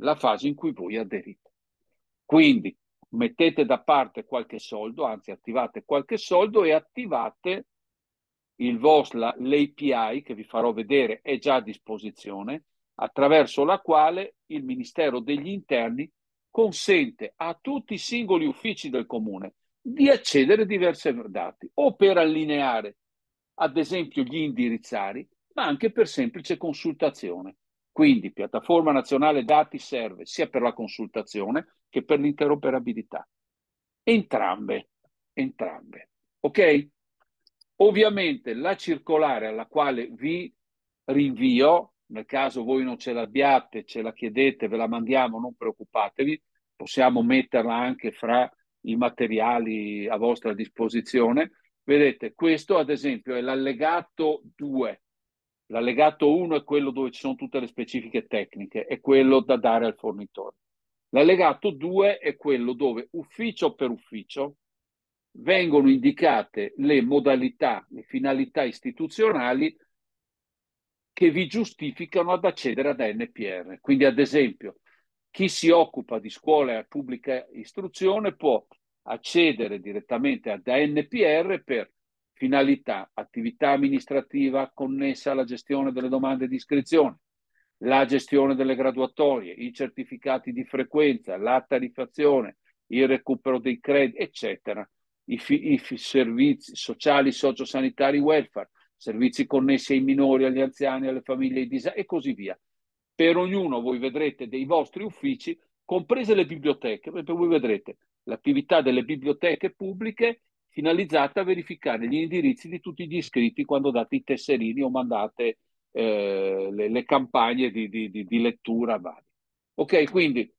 Speaker 2: la fase in cui voi aderite. Quindi mettete da parte qualche soldo, anzi attivate qualche soldo e attivate il vostro l'API che vi farò vedere è già a disposizione attraverso la quale il Ministero degli Interni consente a tutti i singoli uffici del comune di accedere a diverse dati o per allineare ad esempio gli indirizzari, ma anche per semplice consultazione. Quindi piattaforma nazionale dati serve sia per la consultazione che per l'interoperabilità. Entrambe, entrambe. Ok? Ovviamente la circolare alla quale vi rinvio nel caso voi non ce l'abbiate, ce la chiedete, ve la mandiamo, non preoccupatevi, possiamo metterla anche fra i materiali a vostra disposizione. Vedete, questo ad esempio è l'allegato 2. L'allegato 1 è quello dove ci sono tutte le specifiche tecniche, è quello da dare al fornitore. L'allegato 2 è quello dove ufficio per ufficio vengono indicate le modalità, le finalità istituzionali che vi giustificano ad accedere ad NPR. Quindi, ad esempio, chi si occupa di scuola e pubblica istruzione può accedere direttamente ad NPR per finalità, attività amministrativa connessa alla gestione delle domande di iscrizione, la gestione delle graduatorie, i certificati di frequenza, la tarifazione, il recupero dei crediti, eccetera, i, fi- i fi- servizi sociali, sociosanitari, welfare, servizi connessi ai minori, agli anziani, alle famiglie, disabili e così via. Per ognuno voi vedrete dei vostri uffici, comprese le biblioteche, perché voi vedrete l'attività delle biblioteche pubbliche finalizzata a verificare gli indirizzi di tutti gli iscritti quando date i tesserini o mandate eh, le, le, campagne di, di, di, di lettura varie. Ok, quindi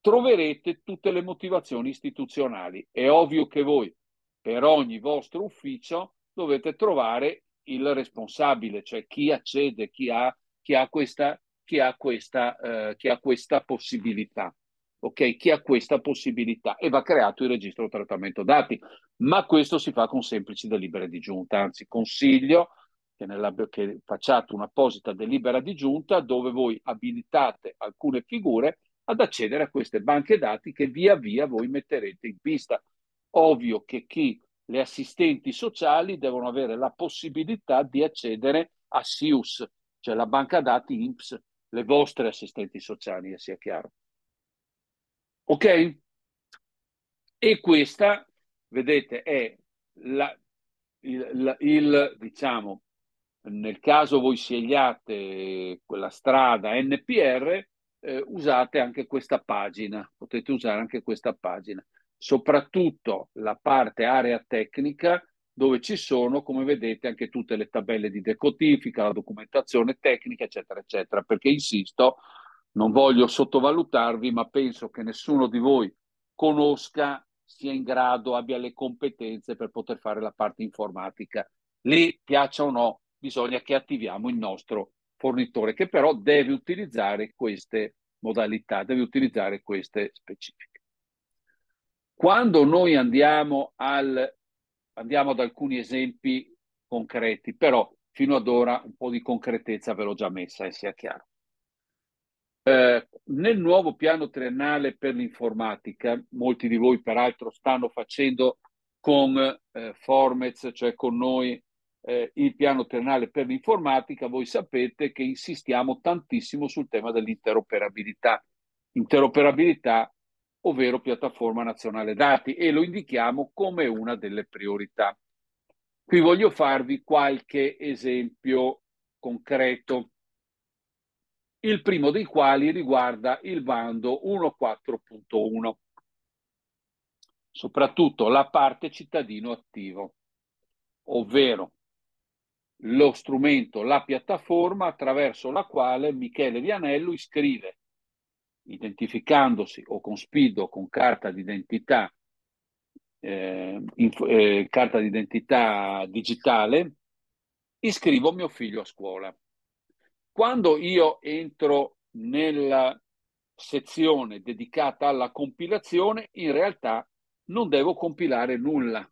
Speaker 2: troverete tutte le motivazioni istituzionali. È ovvio che voi per ogni vostro ufficio dovete trovare il responsabile, cioè chi accede, chi ha, chi ha, questa, chi ha, questa, eh, chi ha questa possibilità. Okay? Chi ha questa possibilità e va creato il registro trattamento dati, ma questo si fa con semplici delibere di giunta, anzi consiglio che, nella, che facciate un'apposita delibera di giunta dove voi abilitate alcune figure ad accedere a queste banche dati che via via voi metterete in pista. Ovvio che chi le assistenti sociali devono avere la possibilità di accedere a SIUS, cioè la banca dati INPS, le vostre assistenti sociali, sia chiaro. Ok? E questa, vedete, è la, il, il, diciamo, nel caso voi scegliate quella strada NPR, eh, usate anche questa pagina, potete usare anche questa pagina soprattutto la parte area tecnica dove ci sono, come vedete, anche tutte le tabelle di decodifica, la documentazione tecnica, eccetera, eccetera, perché insisto, non voglio sottovalutarvi, ma penso che nessuno di voi conosca, sia in grado, abbia le competenze per poter fare la parte informatica. Lì, piaccia o no, bisogna che attiviamo il nostro fornitore, che però deve utilizzare queste modalità, deve utilizzare queste specifiche. Quando noi andiamo, al, andiamo ad alcuni esempi concreti, però fino ad ora un po' di concretezza ve l'ho già messa, e eh, sia chiaro. Eh, nel nuovo piano triennale per l'informatica, molti di voi peraltro stanno facendo con eh, Formez, cioè con noi, eh, il piano triennale per l'informatica, voi sapete che insistiamo tantissimo sul tema dell'interoperabilità. Interoperabilità ovvero piattaforma nazionale dati, e lo indichiamo come una delle priorità. Qui voglio farvi qualche esempio concreto, il primo dei quali riguarda il bando 14.1, soprattutto la parte cittadino attivo, ovvero lo strumento, la piattaforma attraverso la quale Michele Vianello iscrive identificandosi o con SPID o con carta d'identità, eh, eh, carta d'identità digitale, iscrivo mio figlio a scuola. Quando io entro nella sezione dedicata alla compilazione, in realtà non devo compilare nulla,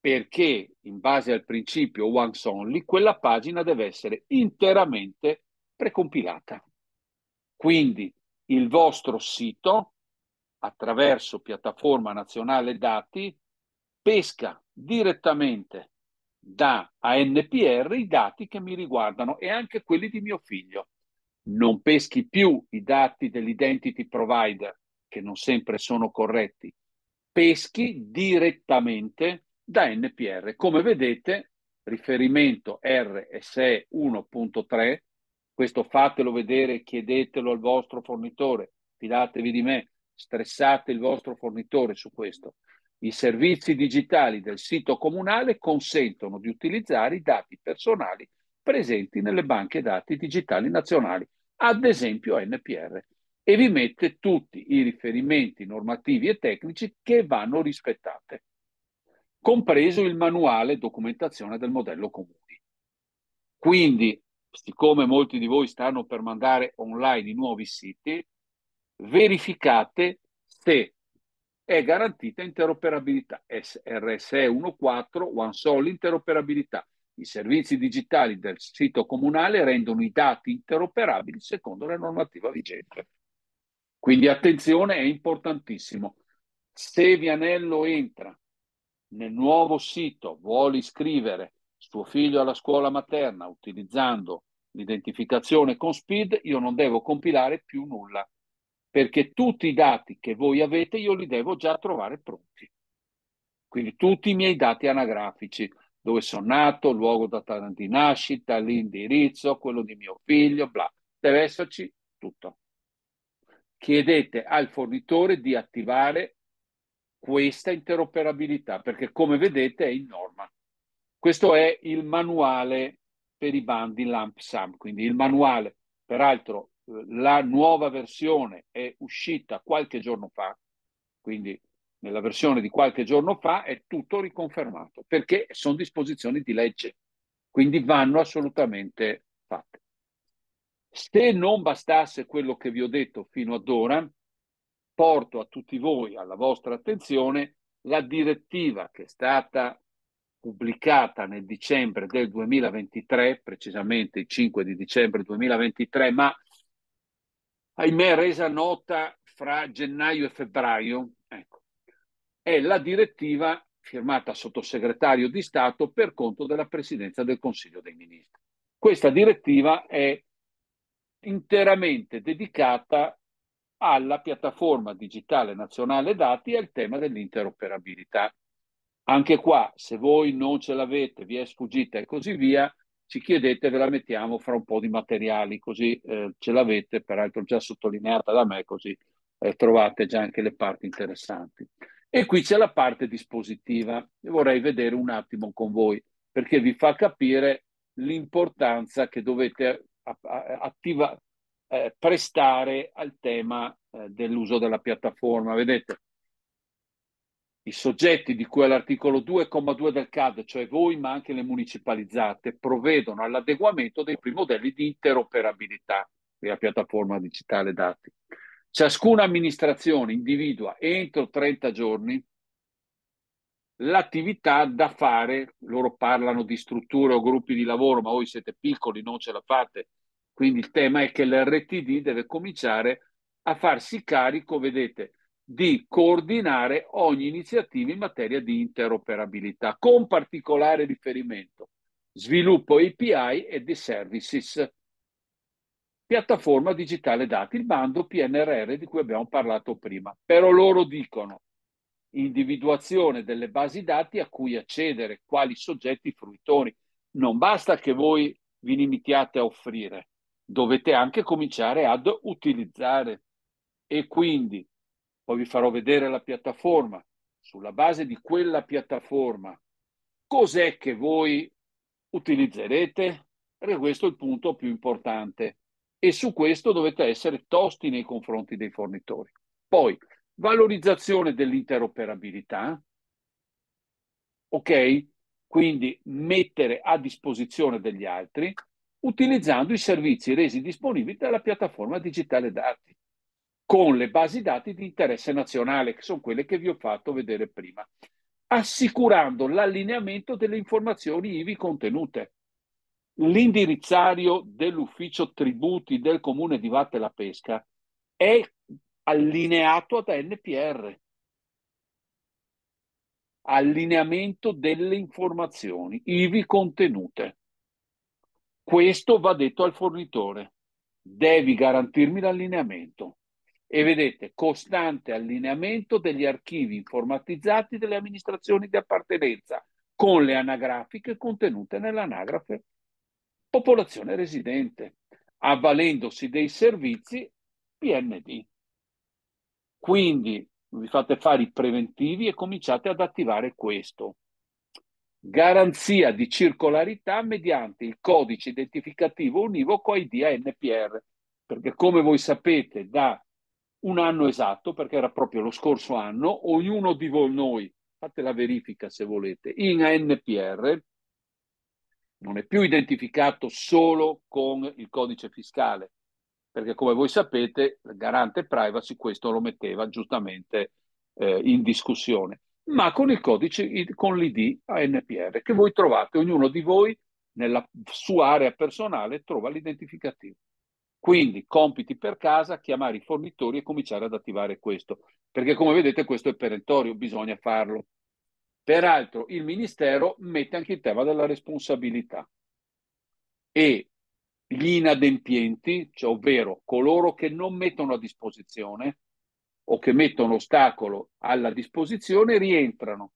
Speaker 2: perché in base al principio once only, quella pagina deve essere interamente precompilata. Quindi il vostro sito attraverso piattaforma nazionale dati pesca direttamente da ANPR i dati che mi riguardano e anche quelli di mio figlio. Non peschi più i dati dell'identity provider, che non sempre sono corretti, peschi direttamente da NPR. Come vedete, riferimento RSE 1.3 questo fatelo vedere, chiedetelo al vostro fornitore, fidatevi di me, stressate il vostro fornitore su questo. I servizi digitali del sito comunale consentono di utilizzare i dati personali presenti nelle banche dati digitali nazionali, ad esempio NPR, e vi mette tutti i riferimenti normativi e tecnici che vanno rispettate, compreso il manuale documentazione del modello comune. Quindi siccome molti di voi stanno per mandare online i nuovi siti, verificate se è garantita interoperabilità. RSE 1.4 One OneSol interoperabilità. I servizi digitali del sito comunale rendono i dati interoperabili secondo la normativa vigente. Quindi attenzione, è importantissimo. Se Vianello entra nel nuovo sito, vuole iscrivere tuo figlio alla scuola materna utilizzando l'identificazione con SPID, io non devo compilare più nulla, perché tutti i dati che voi avete io li devo già trovare pronti. Quindi tutti i miei dati anagrafici, dove sono nato, luogo di nascita, l'indirizzo, quello di mio figlio, bla. Deve esserci tutto. Chiedete al fornitore di attivare questa interoperabilità, perché come vedete è in norma. Questo è il manuale per i bandi lump sum, quindi il manuale, peraltro eh, la nuova versione è uscita qualche giorno fa, quindi nella versione di qualche giorno fa è tutto riconfermato perché sono disposizioni di legge, quindi vanno assolutamente fatte. Se non bastasse quello che vi ho detto fino ad ora, porto a tutti voi, alla vostra attenzione, la direttiva che è stata pubblicata nel dicembre del 2023, precisamente il 5 di dicembre 2023, ma
Speaker 1: ahimè resa
Speaker 2: nota fra gennaio e febbraio. Ecco, è la direttiva firmata sottosegretario di Stato per conto della Presidenza del Consiglio dei Ministri. Questa direttiva è interamente dedicata alla piattaforma digitale nazionale dati e al tema dell'interoperabilità. Anche qua, se voi non ce l'avete, vi è sfuggita e così via, ci chiedete, ve la mettiamo fra un po' di materiali, così eh, ce l'avete, peraltro già sottolineata da me, così eh, trovate già anche le parti interessanti. E qui c'è la parte dispositiva, e vorrei vedere un attimo con voi, perché vi fa capire l'importanza che dovete eh, attiva, eh, prestare al tema eh, dell'uso della piattaforma. Vedete, i soggetti di cui all'articolo 2,2 del CAD, cioè voi ma anche le municipalizzate, provvedono all'adeguamento dei primi modelli di interoperabilità della piattaforma digitale dati. Ciascuna amministrazione individua entro 30 giorni l'attività da fare, loro parlano di strutture o gruppi di lavoro, ma voi siete piccoli, non ce la fate, quindi il tema è che l'RTD deve cominciare a farsi carico, vedete, di coordinare ogni iniziativa in materia di interoperabilità, con particolare riferimento sviluppo API e di services, piattaforma digitale dati, il bando PNRR di cui abbiamo parlato prima. Però loro dicono individuazione delle basi dati a cui accedere, quali soggetti fruitori. Non basta che voi vi limitiate a offrire, dovete anche cominciare ad utilizzare. E quindi poi vi farò vedere la piattaforma. Sulla base di quella piattaforma, cos'è che voi utilizzerete? Perché questo è il punto più importante e su questo dovete essere tosti nei confronti dei fornitori. Poi, valorizzazione dell'interoperabilità, ok? Quindi mettere a disposizione degli altri utilizzando i servizi resi disponibili dalla piattaforma digitale dati con le basi dati di interesse nazionale, che sono quelle che vi ho fatto vedere prima, assicurando l'allineamento delle informazioni ivi contenute. L'indirizzario dell'ufficio tributi del comune di Vatte la Pesca è allineato ad NPR. Allineamento delle informazioni ivi contenute. Questo va detto al fornitore. Devi garantirmi l'allineamento e vedete costante allineamento degli archivi informatizzati delle amministrazioni di appartenenza con le anagrafiche contenute nell'anagrafe popolazione residente, avvalendosi dei servizi PND. Quindi vi fate fare i preventivi e cominciate ad attivare questo. Garanzia di circolarità mediante il codice identificativo univoco ID ANPR, perché come voi sapete da un anno esatto, perché era proprio lo scorso anno, ognuno di voi, noi, fate la verifica se volete, in ANPR non è più identificato solo con il codice fiscale, perché come voi sapete il garante privacy questo lo metteva giustamente eh, in discussione, ma con il codice, con l'ID ANPR che voi trovate, ognuno di voi nella sua area personale trova l'identificativo. Quindi compiti per casa, chiamare i fornitori e cominciare ad attivare questo, perché come vedete questo è perentorio, bisogna farlo. Peraltro il Ministero mette anche il tema della responsabilità e gli inadempienti, cioè ovvero coloro che non mettono a disposizione o che mettono ostacolo alla disposizione, rientrano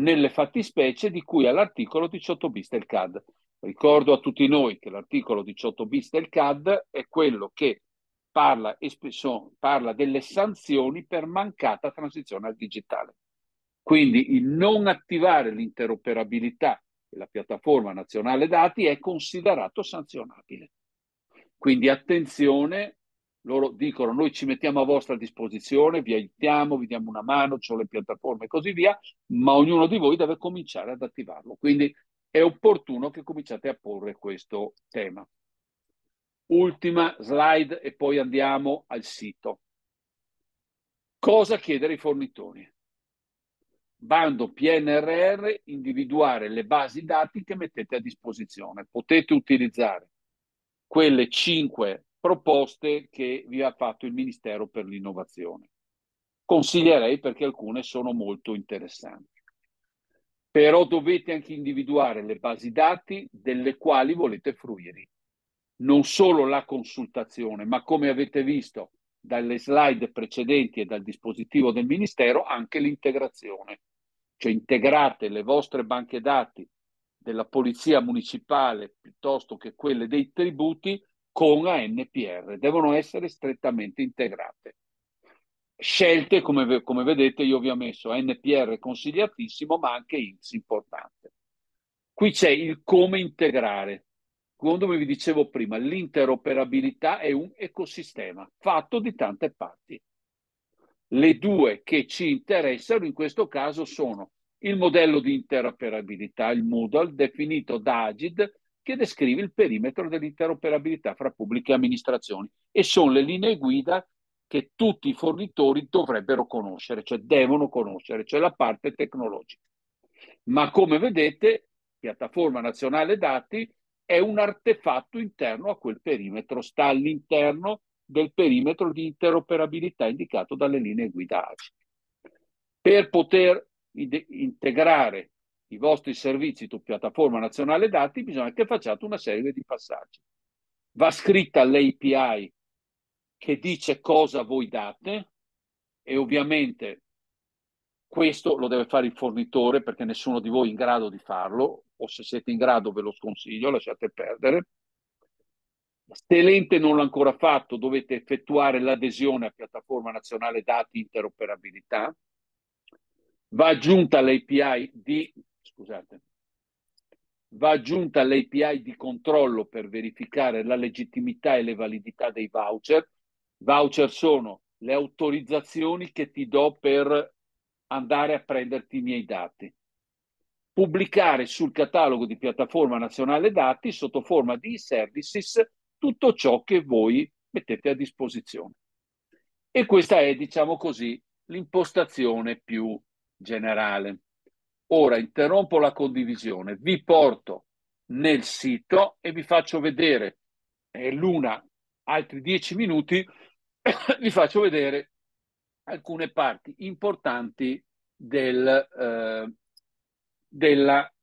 Speaker 2: nelle fattispecie di cui all'articolo 18 bis del CAD. Ricordo a tutti noi che l'articolo 18 bis del CAD è quello che parla, parla delle sanzioni per mancata transizione al digitale. Quindi il non attivare l'interoperabilità della piattaforma nazionale dati è considerato sanzionabile. Quindi attenzione, loro dicono noi ci mettiamo a vostra disposizione, vi aiutiamo, vi diamo una mano, ci sono le piattaforme e così via, ma ognuno di voi deve cominciare ad attivarlo. Quindi è opportuno che cominciate a porre questo tema. Ultima slide e poi andiamo al sito. Cosa chiedere ai fornitori? Bando PNRR, individuare le basi dati che mettete a disposizione. Potete utilizzare quelle cinque proposte che vi ha fatto il Ministero per l'innovazione. Consiglierei perché alcune sono molto interessanti però dovete anche individuare le basi dati delle quali volete fruire. Non solo la consultazione, ma come avete visto dalle slide precedenti e dal dispositivo del Ministero, anche l'integrazione. Cioè integrate le vostre banche dati della Polizia Municipale piuttosto che quelle dei tributi con ANPR. Devono essere strettamente integrate scelte, come, come, vedete, io vi ho messo NPR consigliatissimo, ma anche X importante. Qui c'è il come integrare. Come vi dicevo prima, l'interoperabilità è un ecosistema fatto di tante parti. Le due che ci interessano in questo caso sono il modello di interoperabilità, il Moodle, definito da Agid, che descrive il perimetro dell'interoperabilità fra pubbliche amministrazioni e sono le linee guida che tutti i fornitori dovrebbero conoscere, cioè devono conoscere, cioè la parte tecnologica. Ma come vedete, piattaforma nazionale dati è un artefatto interno a quel perimetro, sta all'interno del perimetro di interoperabilità indicato dalle linee guida ACI. Per poter integrare i vostri servizi su piattaforma nazionale dati bisogna che facciate una serie di passaggi. Va scritta l'API che dice cosa voi date e ovviamente questo lo deve fare il fornitore perché nessuno di voi è in grado di farlo o se siete in grado ve lo sconsiglio, lasciate perdere. Se l'ente non l'ha ancora fatto, dovete effettuare l'adesione a piattaforma nazionale dati interoperabilità. Va aggiunta l'API di, scusate, va aggiunta l'API di controllo per verificare la legittimità e le validità dei voucher Voucher sono le autorizzazioni che ti do per andare a prenderti i miei dati. Pubblicare sul catalogo di piattaforma nazionale dati sotto forma di services tutto ciò che voi mettete a disposizione. E questa è, diciamo così, l'impostazione più generale. Ora interrompo la condivisione, vi porto nel sito e vi faccio vedere è l'una altri dieci minuti vi faccio vedere alcune parti importanti del, eh, della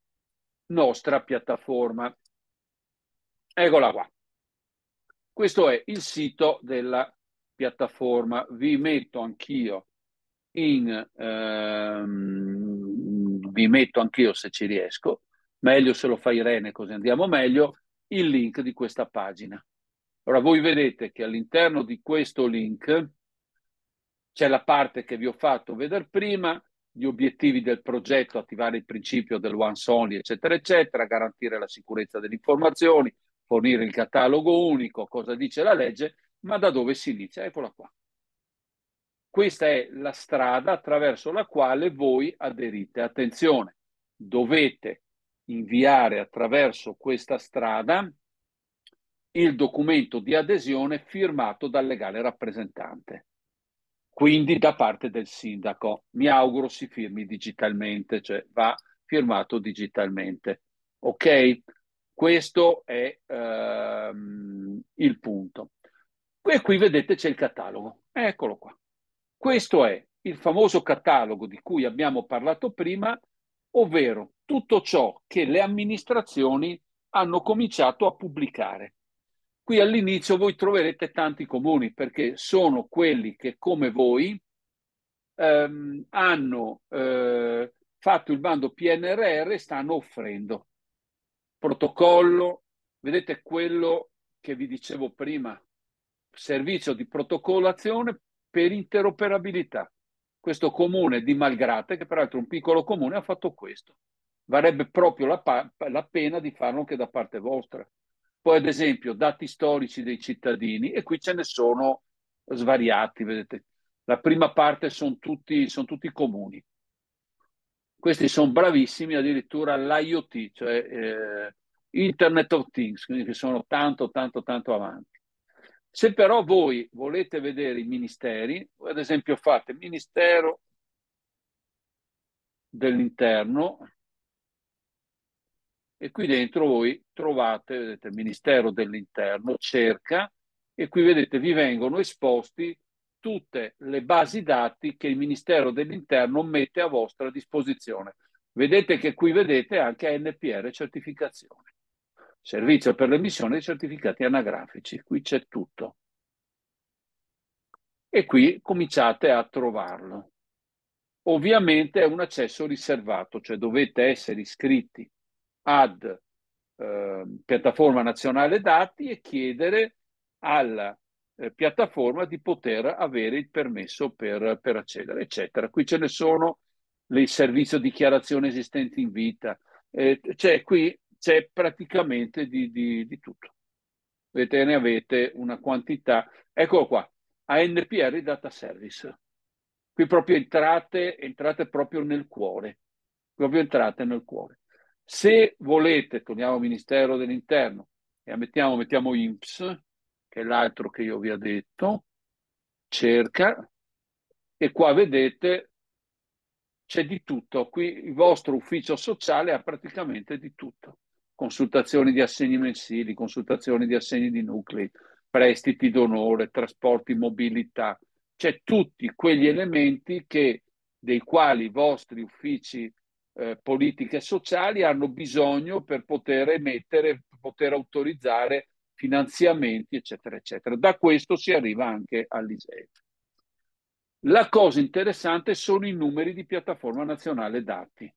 Speaker 2: nostra piattaforma. Eccola qua. Questo è il sito della piattaforma. Vi metto anch'io in... Ehm, vi metto anch'io se ci riesco. Meglio se lo fa Irene così andiamo meglio. Il link di questa pagina. Allora voi vedete che all'interno di questo link c'è la parte che vi ho fatto vedere prima, gli obiettivi del progetto, attivare il principio del One Sony, eccetera, eccetera, garantire la sicurezza delle informazioni, fornire il catalogo unico, cosa dice la legge, ma da dove si inizia? Eccola qua. Questa è la strada attraverso la quale voi aderite. Attenzione, dovete inviare attraverso questa strada il documento di adesione firmato dal legale rappresentante, quindi da parte del sindaco. Mi auguro si firmi digitalmente, cioè va firmato digitalmente. Ok? Questo è ehm, il punto. E qui vedete c'è il catalogo. Eccolo qua. Questo è il famoso catalogo di cui abbiamo parlato prima, ovvero tutto ciò che le amministrazioni hanno cominciato a pubblicare Qui all'inizio voi troverete tanti comuni perché sono quelli che come voi ehm, hanno eh, fatto il bando PNRR e stanno offrendo protocollo, vedete quello che vi dicevo prima, servizio di protocollazione per interoperabilità. Questo comune di Malgrate, che peraltro è un piccolo comune, ha fatto questo. Varebbe proprio la, la pena di farlo anche da parte vostra. Poi, ad esempio, dati storici dei cittadini, e qui ce ne sono svariati, vedete. La prima parte sono tutti, sono tutti comuni. Questi sono bravissimi, addirittura all'IoT, cioè eh, Internet of Things, quindi che sono tanto, tanto, tanto avanti. Se però voi volete vedere i ministeri, ad esempio fate Ministero dell'Interno, e qui dentro voi trovate, vedete, il Ministero dell'Interno cerca e qui vedete vi vengono esposti tutte le basi dati che il Ministero dell'Interno mette a vostra disposizione. Vedete che qui vedete anche NPR certificazione, servizio per l'emissione di certificati anagrafici, qui c'è tutto. E qui cominciate a trovarlo. Ovviamente è un accesso riservato, cioè dovete essere iscritti ad eh, piattaforma nazionale dati e chiedere alla eh, piattaforma di poter avere il permesso per, per accedere, eccetera. Qui ce ne sono il servizio dichiarazione esistente in vita, eh, cioè qui c'è praticamente di, di, di tutto. Vedete, ne avete una quantità. Eccolo qua, ANPR Data Service. Qui proprio entrate, entrate proprio nel cuore, proprio entrate nel cuore. Se volete, torniamo al Ministero dell'Interno e mettiamo, mettiamo IMSS, che è l'altro che io vi ho detto, cerca e qua vedete c'è di tutto, qui il vostro ufficio sociale ha praticamente di tutto, consultazioni di assegni mensili, consultazioni di assegni di nuclei, prestiti d'onore, trasporti, mobilità, c'è tutti quegli elementi che, dei quali i vostri uffici eh, politiche sociali hanno bisogno per poter emettere, poter autorizzare finanziamenti, eccetera, eccetera. Da questo si arriva anche all'ISEE. La cosa interessante sono i numeri di piattaforma nazionale dati,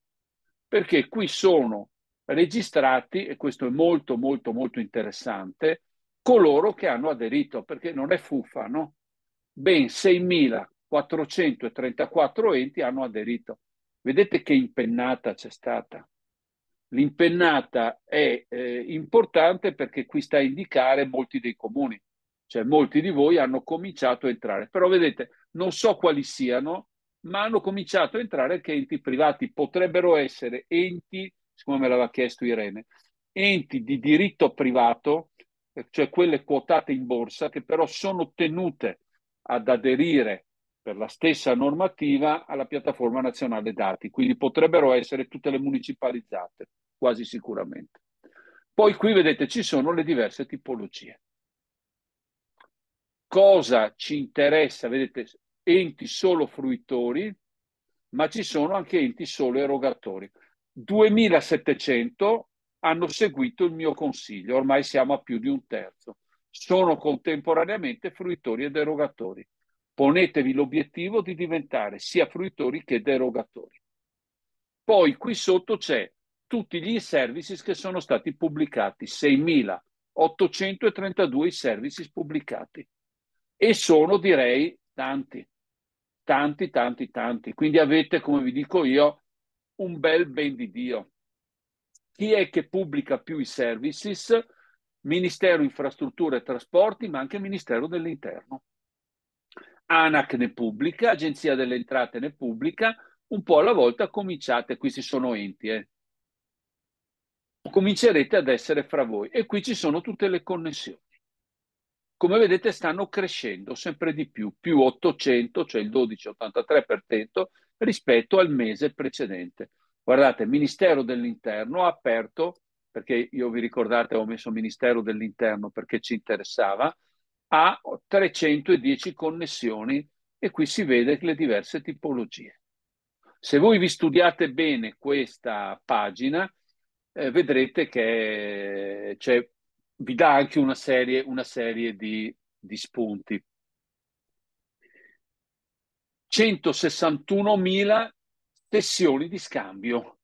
Speaker 2: perché qui sono registrati, e questo è molto, molto, molto interessante, coloro che hanno aderito, perché non è fuffa, no? Ben 6.434 enti hanno aderito. Vedete che impennata c'è stata. L'impennata è eh, importante perché qui sta a indicare molti dei comuni, cioè molti di voi hanno cominciato a entrare. Però vedete, non so quali siano, ma hanno cominciato a entrare che enti privati potrebbero essere enti, siccome me l'aveva chiesto Irene, enti di diritto privato, eh, cioè quelle quotate in borsa, che però sono tenute ad aderire per la stessa normativa alla piattaforma nazionale dati, quindi potrebbero essere tutte le municipalizzate, quasi sicuramente. Poi qui vedete ci sono le diverse tipologie. Cosa ci interessa? Vedete, enti solo fruitori, ma ci sono anche enti solo erogatori. 2700 hanno seguito il mio consiglio, ormai siamo a più di un terzo. Sono contemporaneamente fruitori ed erogatori. Ponetevi l'obiettivo di diventare sia fruitori che derogatori. Poi qui sotto c'è tutti gli services che sono stati pubblicati, 6.832 i services pubblicati e sono direi tanti, tanti, tanti, tanti. Quindi avete, come vi dico io, un bel ben di Dio. Chi è che pubblica più i services? Ministero Infrastrutture e Trasporti, ma anche Ministero dell'Interno. ANAC ne pubblica, Agenzia delle Entrate ne pubblica, un po' alla volta cominciate, qui ci sono enti, eh, comincerete ad essere fra voi e qui ci sono tutte le connessioni. Come vedete stanno crescendo sempre di più, più 800, cioè il 12,83% rispetto al mese precedente. Guardate, Ministero dell'Interno ha aperto, perché io vi ricordate ho messo Ministero dell'Interno perché ci interessava, ha 310 connessioni e qui si vede le diverse tipologie. Se voi vi studiate bene questa pagina, eh, vedrete che cioè, vi dà anche una serie, una serie di, di spunti. 161.000 sessioni di scambio.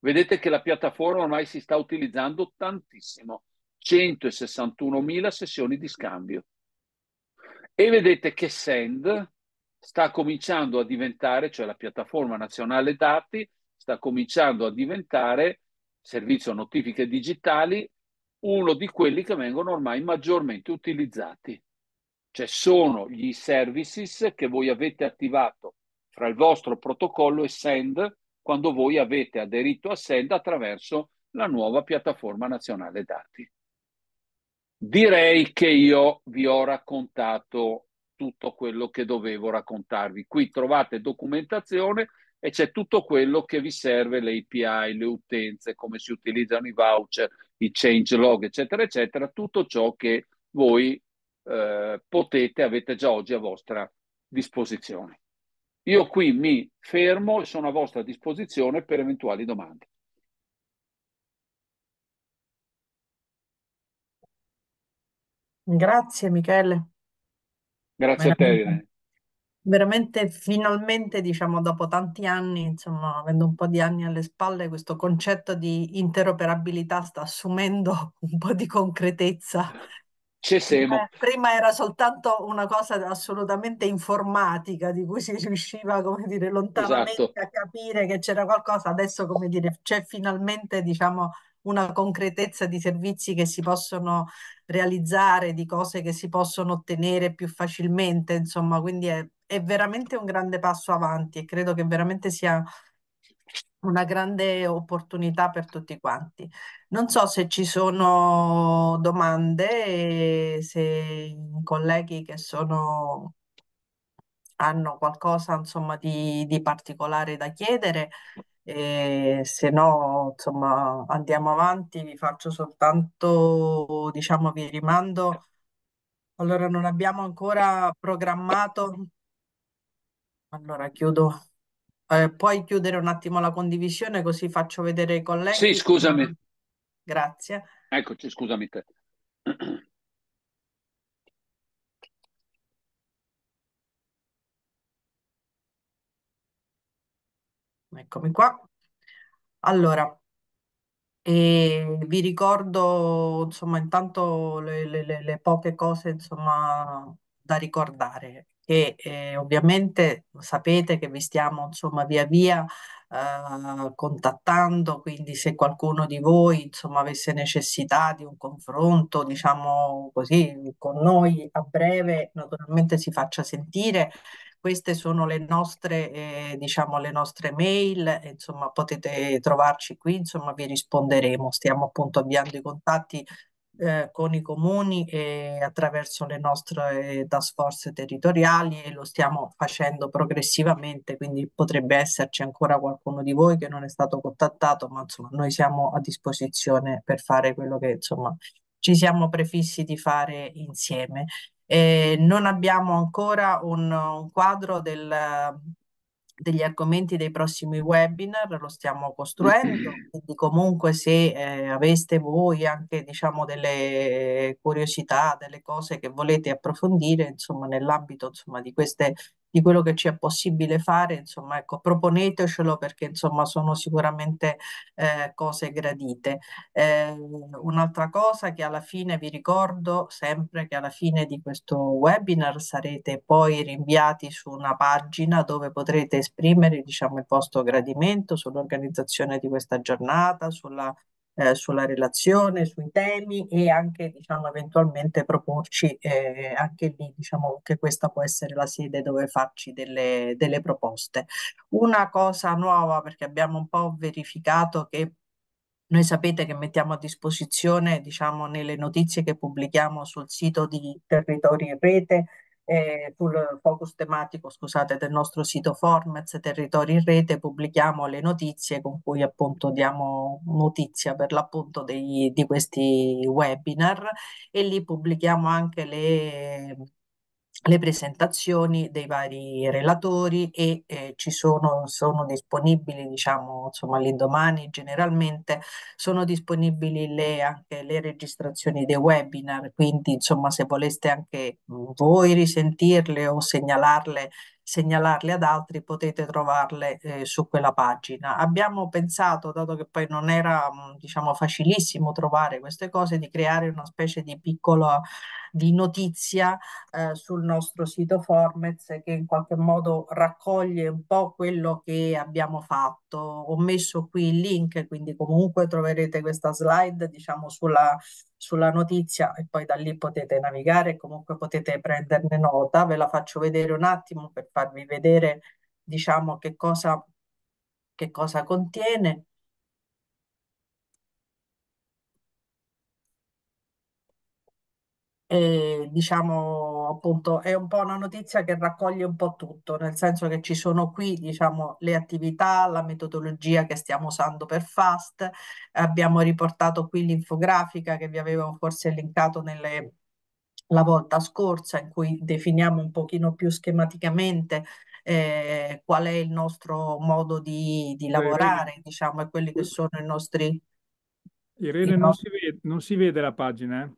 Speaker 2: Vedete che la piattaforma ormai si sta utilizzando tantissimo. 161.000 sessioni di scambio. E vedete che Send sta cominciando a diventare, cioè la piattaforma nazionale dati, sta cominciando a diventare servizio notifiche digitali, uno di quelli che vengono ormai maggiormente utilizzati. Cioè sono gli services che voi avete attivato fra il vostro protocollo e Send quando voi avete aderito a Send attraverso la nuova piattaforma nazionale dati. Direi che io vi ho raccontato tutto quello che dovevo raccontarvi. Qui trovate documentazione e c'è tutto quello che vi serve, le API, le utenze, come si utilizzano i voucher, i change log, eccetera, eccetera, tutto ciò che voi eh, potete, avete già oggi a vostra disposizione. Io qui mi fermo e sono a vostra disposizione per eventuali domande.
Speaker 1: Grazie Michele,
Speaker 2: Grazie a te, veramente,
Speaker 1: veramente finalmente, diciamo, dopo tanti anni, insomma, avendo un po' di anni alle spalle, questo concetto di interoperabilità sta assumendo un po' di concretezza.
Speaker 2: Ci siamo. Prima,
Speaker 1: prima era soltanto una cosa assolutamente informatica di cui si riusciva, come dire, lontanamente Esatto. a capire che c'era qualcosa, adesso, come dire, c'è finalmente, diciamo, una concretezza di servizi che si possono realizzare, di cose che si possono ottenere più facilmente, insomma, quindi è, è veramente un grande passo avanti e credo che veramente sia una grande opportunità per tutti quanti. Non so se ci sono domande, se i colleghi che sono, hanno qualcosa insomma, di, di particolare da chiedere e se no, insomma, andiamo avanti, vi faccio soltanto, diciamo, vi rimando. Allora, non abbiamo ancora programmato. Allora, chiudo. Eh, puoi chiudere un attimo la condivisione così faccio vedere i colleghi? Sì, scusami. Grazie.
Speaker 2: Eccoci, scusami te.
Speaker 1: Eccomi qua. Allora, e vi ricordo, insomma, intanto le, le- le- poche cose, insomma, da ricordare, E, eh, ovviamente sapete che vi stiamo, insomma, via via eh, contattando, quindi se qualcuno di voi, insomma, avesse necessità di un confronto, diciamo così, con noi a breve, naturalmente si faccia sentire. Queste sono le nostre, eh, diciamo, le nostre mail, insomma potete trovarci qui, insomma vi risponderemo. Stiamo appunto avviando i contatti eh, con i comuni e attraverso le nostre task force territoriali e lo stiamo facendo progressivamente, quindi potrebbe esserci ancora qualcuno di voi che non è stato contattato, ma insomma noi siamo a disposizione per fare quello che insomma ci siamo prefissi di fare insieme. Eh, non abbiamo ancora un, un quadro del, degli argomenti dei prossimi webinar, lo stiamo costruendo, quindi comunque se eh, aveste voi anche diciamo delle curiosità, delle cose che volete approfondire, insomma, nell'ambito insomma, di queste di quello che ci è possibile fare, insomma, ecco, proponetecelo perché insomma sono sicuramente eh, cose gradite. Eh, un'altra cosa che alla fine vi ricordo sempre che alla fine di questo webinar sarete poi rinviati su una pagina dove potrete esprimere diciamo, il vostro gradimento sull'organizzazione di questa giornata, sulla eh, sulla relazione, sui temi e anche diciamo, eventualmente proporci eh, anche lì, diciamo che questa può essere la sede dove farci delle, delle proposte. Una cosa nuova perché abbiamo un po' verificato che noi sapete che mettiamo a disposizione, diciamo, nelle notizie che pubblichiamo sul sito di Territori in Rete, eh, sul focus tematico scusate, del nostro sito Formez Territori in Rete pubblichiamo le notizie con cui appunto diamo notizia per l'appunto dei, di questi webinar e lì pubblichiamo anche le le presentazioni dei vari relatori e eh, ci sono, sono disponibili, diciamo, insomma, l'indomani generalmente sono disponibili le, anche le registrazioni dei webinar, quindi insomma, se voleste anche voi risentirle o segnalarle segnalarle ad altri, potete trovarle eh, su quella pagina. Abbiamo pensato, dato che poi non era mm, diciamo, facilissimo trovare queste cose, di creare una specie di piccola di notizia eh, sul nostro sito Formez che in qualche modo raccoglie un po' quello che abbiamo fatto. Ho messo qui il link, quindi comunque troverete questa slide diciamo sulla sulla notizia e poi da lì potete navigare, comunque potete prenderne nota. Ve la faccio vedere un attimo per farvi vedere, diciamo, che cosa, che cosa contiene. diciamo appunto è un po' una notizia che raccoglie un po' tutto, nel senso che ci sono qui diciamo le attività, la metodologia che stiamo usando per FAST, abbiamo riportato qui l'infografica che vi avevo forse elencato nelle, la volta scorsa in cui definiamo un pochino più schematicamente eh, qual è il nostro modo di, di lavorare, Irene, diciamo, e quelli che sono i nostri... Irene, i non, nostri...
Speaker 2: Si vede, non si vede la pagina, eh?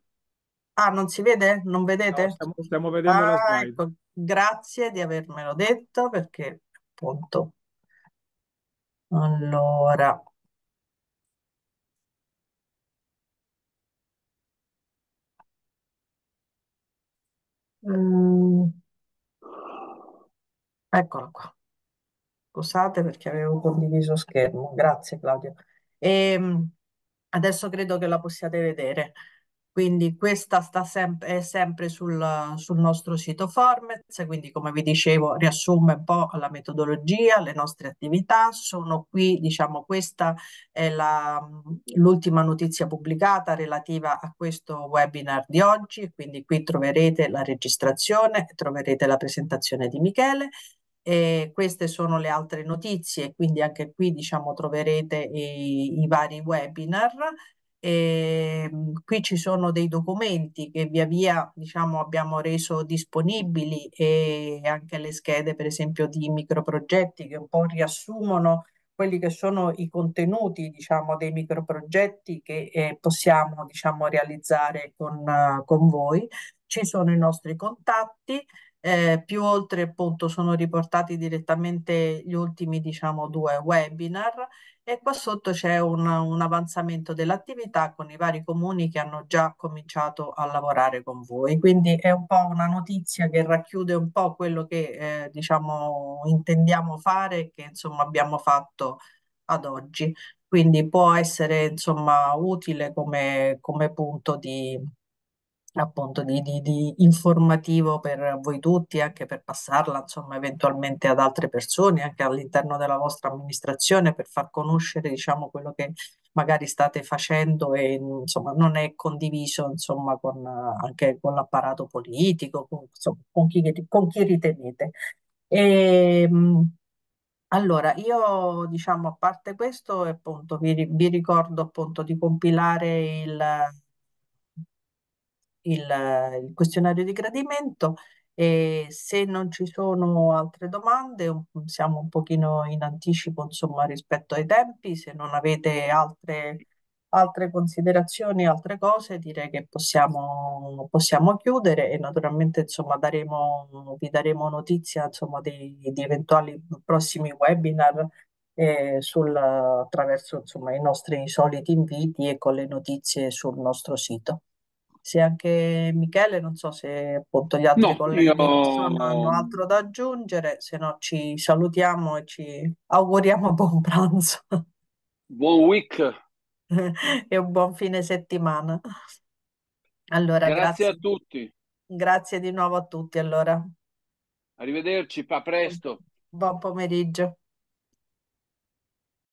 Speaker 1: Ah, non si vede? Non vedete? No, stiamo, stiamo vedendo ah, la slide. Ecco. Grazie di avermelo detto perché appunto. Allora. Mm. Eccolo qua. Scusate perché avevo condiviso schermo. Grazie Claudio. E ehm, adesso credo che la possiate vedere. Quindi questa sta sem- è sempre sul, sul nostro sito Formez, quindi come vi dicevo riassume un po' la metodologia, le nostre attività, sono qui, diciamo questa è la, l'ultima notizia pubblicata relativa a questo webinar di oggi, quindi qui troverete la registrazione, troverete la presentazione di Michele. E queste sono le altre notizie, quindi anche qui diciamo, troverete i, i vari webinar Ehm, qui ci sono dei documenti che via via diciamo, abbiamo reso disponibili e anche le schede per esempio di microprogetti che un po' riassumono quelli che sono i contenuti diciamo, dei microprogetti che eh, possiamo diciamo, realizzare con, uh, con voi. Ci sono i nostri contatti, eh, più oltre appunto sono riportati direttamente gli ultimi diciamo due webinar e qua sotto c'è un, un avanzamento dell'attività con i vari comuni che hanno già cominciato a lavorare con voi quindi è un po' una notizia che racchiude un po' quello che eh, diciamo intendiamo fare e che insomma abbiamo fatto ad oggi quindi può essere insomma utile come, come punto di, appunto di, di, di, informativo per voi tutti, anche per passarla insomma eventualmente ad altre persone, anche all'interno della vostra amministrazione per far conoscere diciamo quello che magari state facendo e insomma non è condiviso insomma con, anche con l'apparato politico, con, insomma, con, chi, con chi ritenete. E, ehm, allora, io diciamo a parte questo appunto vi, vi ricordo appunto di compilare il il, il questionario di gradimento e se non ci sono altre domande, siamo un pochino in anticipo, insomma, rispetto ai tempi, se non avete altre, altre considerazioni, altre cose, direi che possiamo, possiamo chiudere e naturalmente, insomma, daremo, vi daremo notizia, insomma, di, di eventuali prossimi webinar eh, sul, attraverso, insomma, i nostri soliti inviti e con le notizie sul nostro sito se anche Michele, non so se appunto gli altri No, colleghi io... sono- hanno altro da aggiungere, se no ci salutiamo e ci auguriamo buon pranzo Buon week, e un buon fine settimana. Allora, grazie a grazie, tutti, grazie di nuovo a tutti, allora.
Speaker 2: arrivederci, a presto.
Speaker 1: Buon pomeriggio.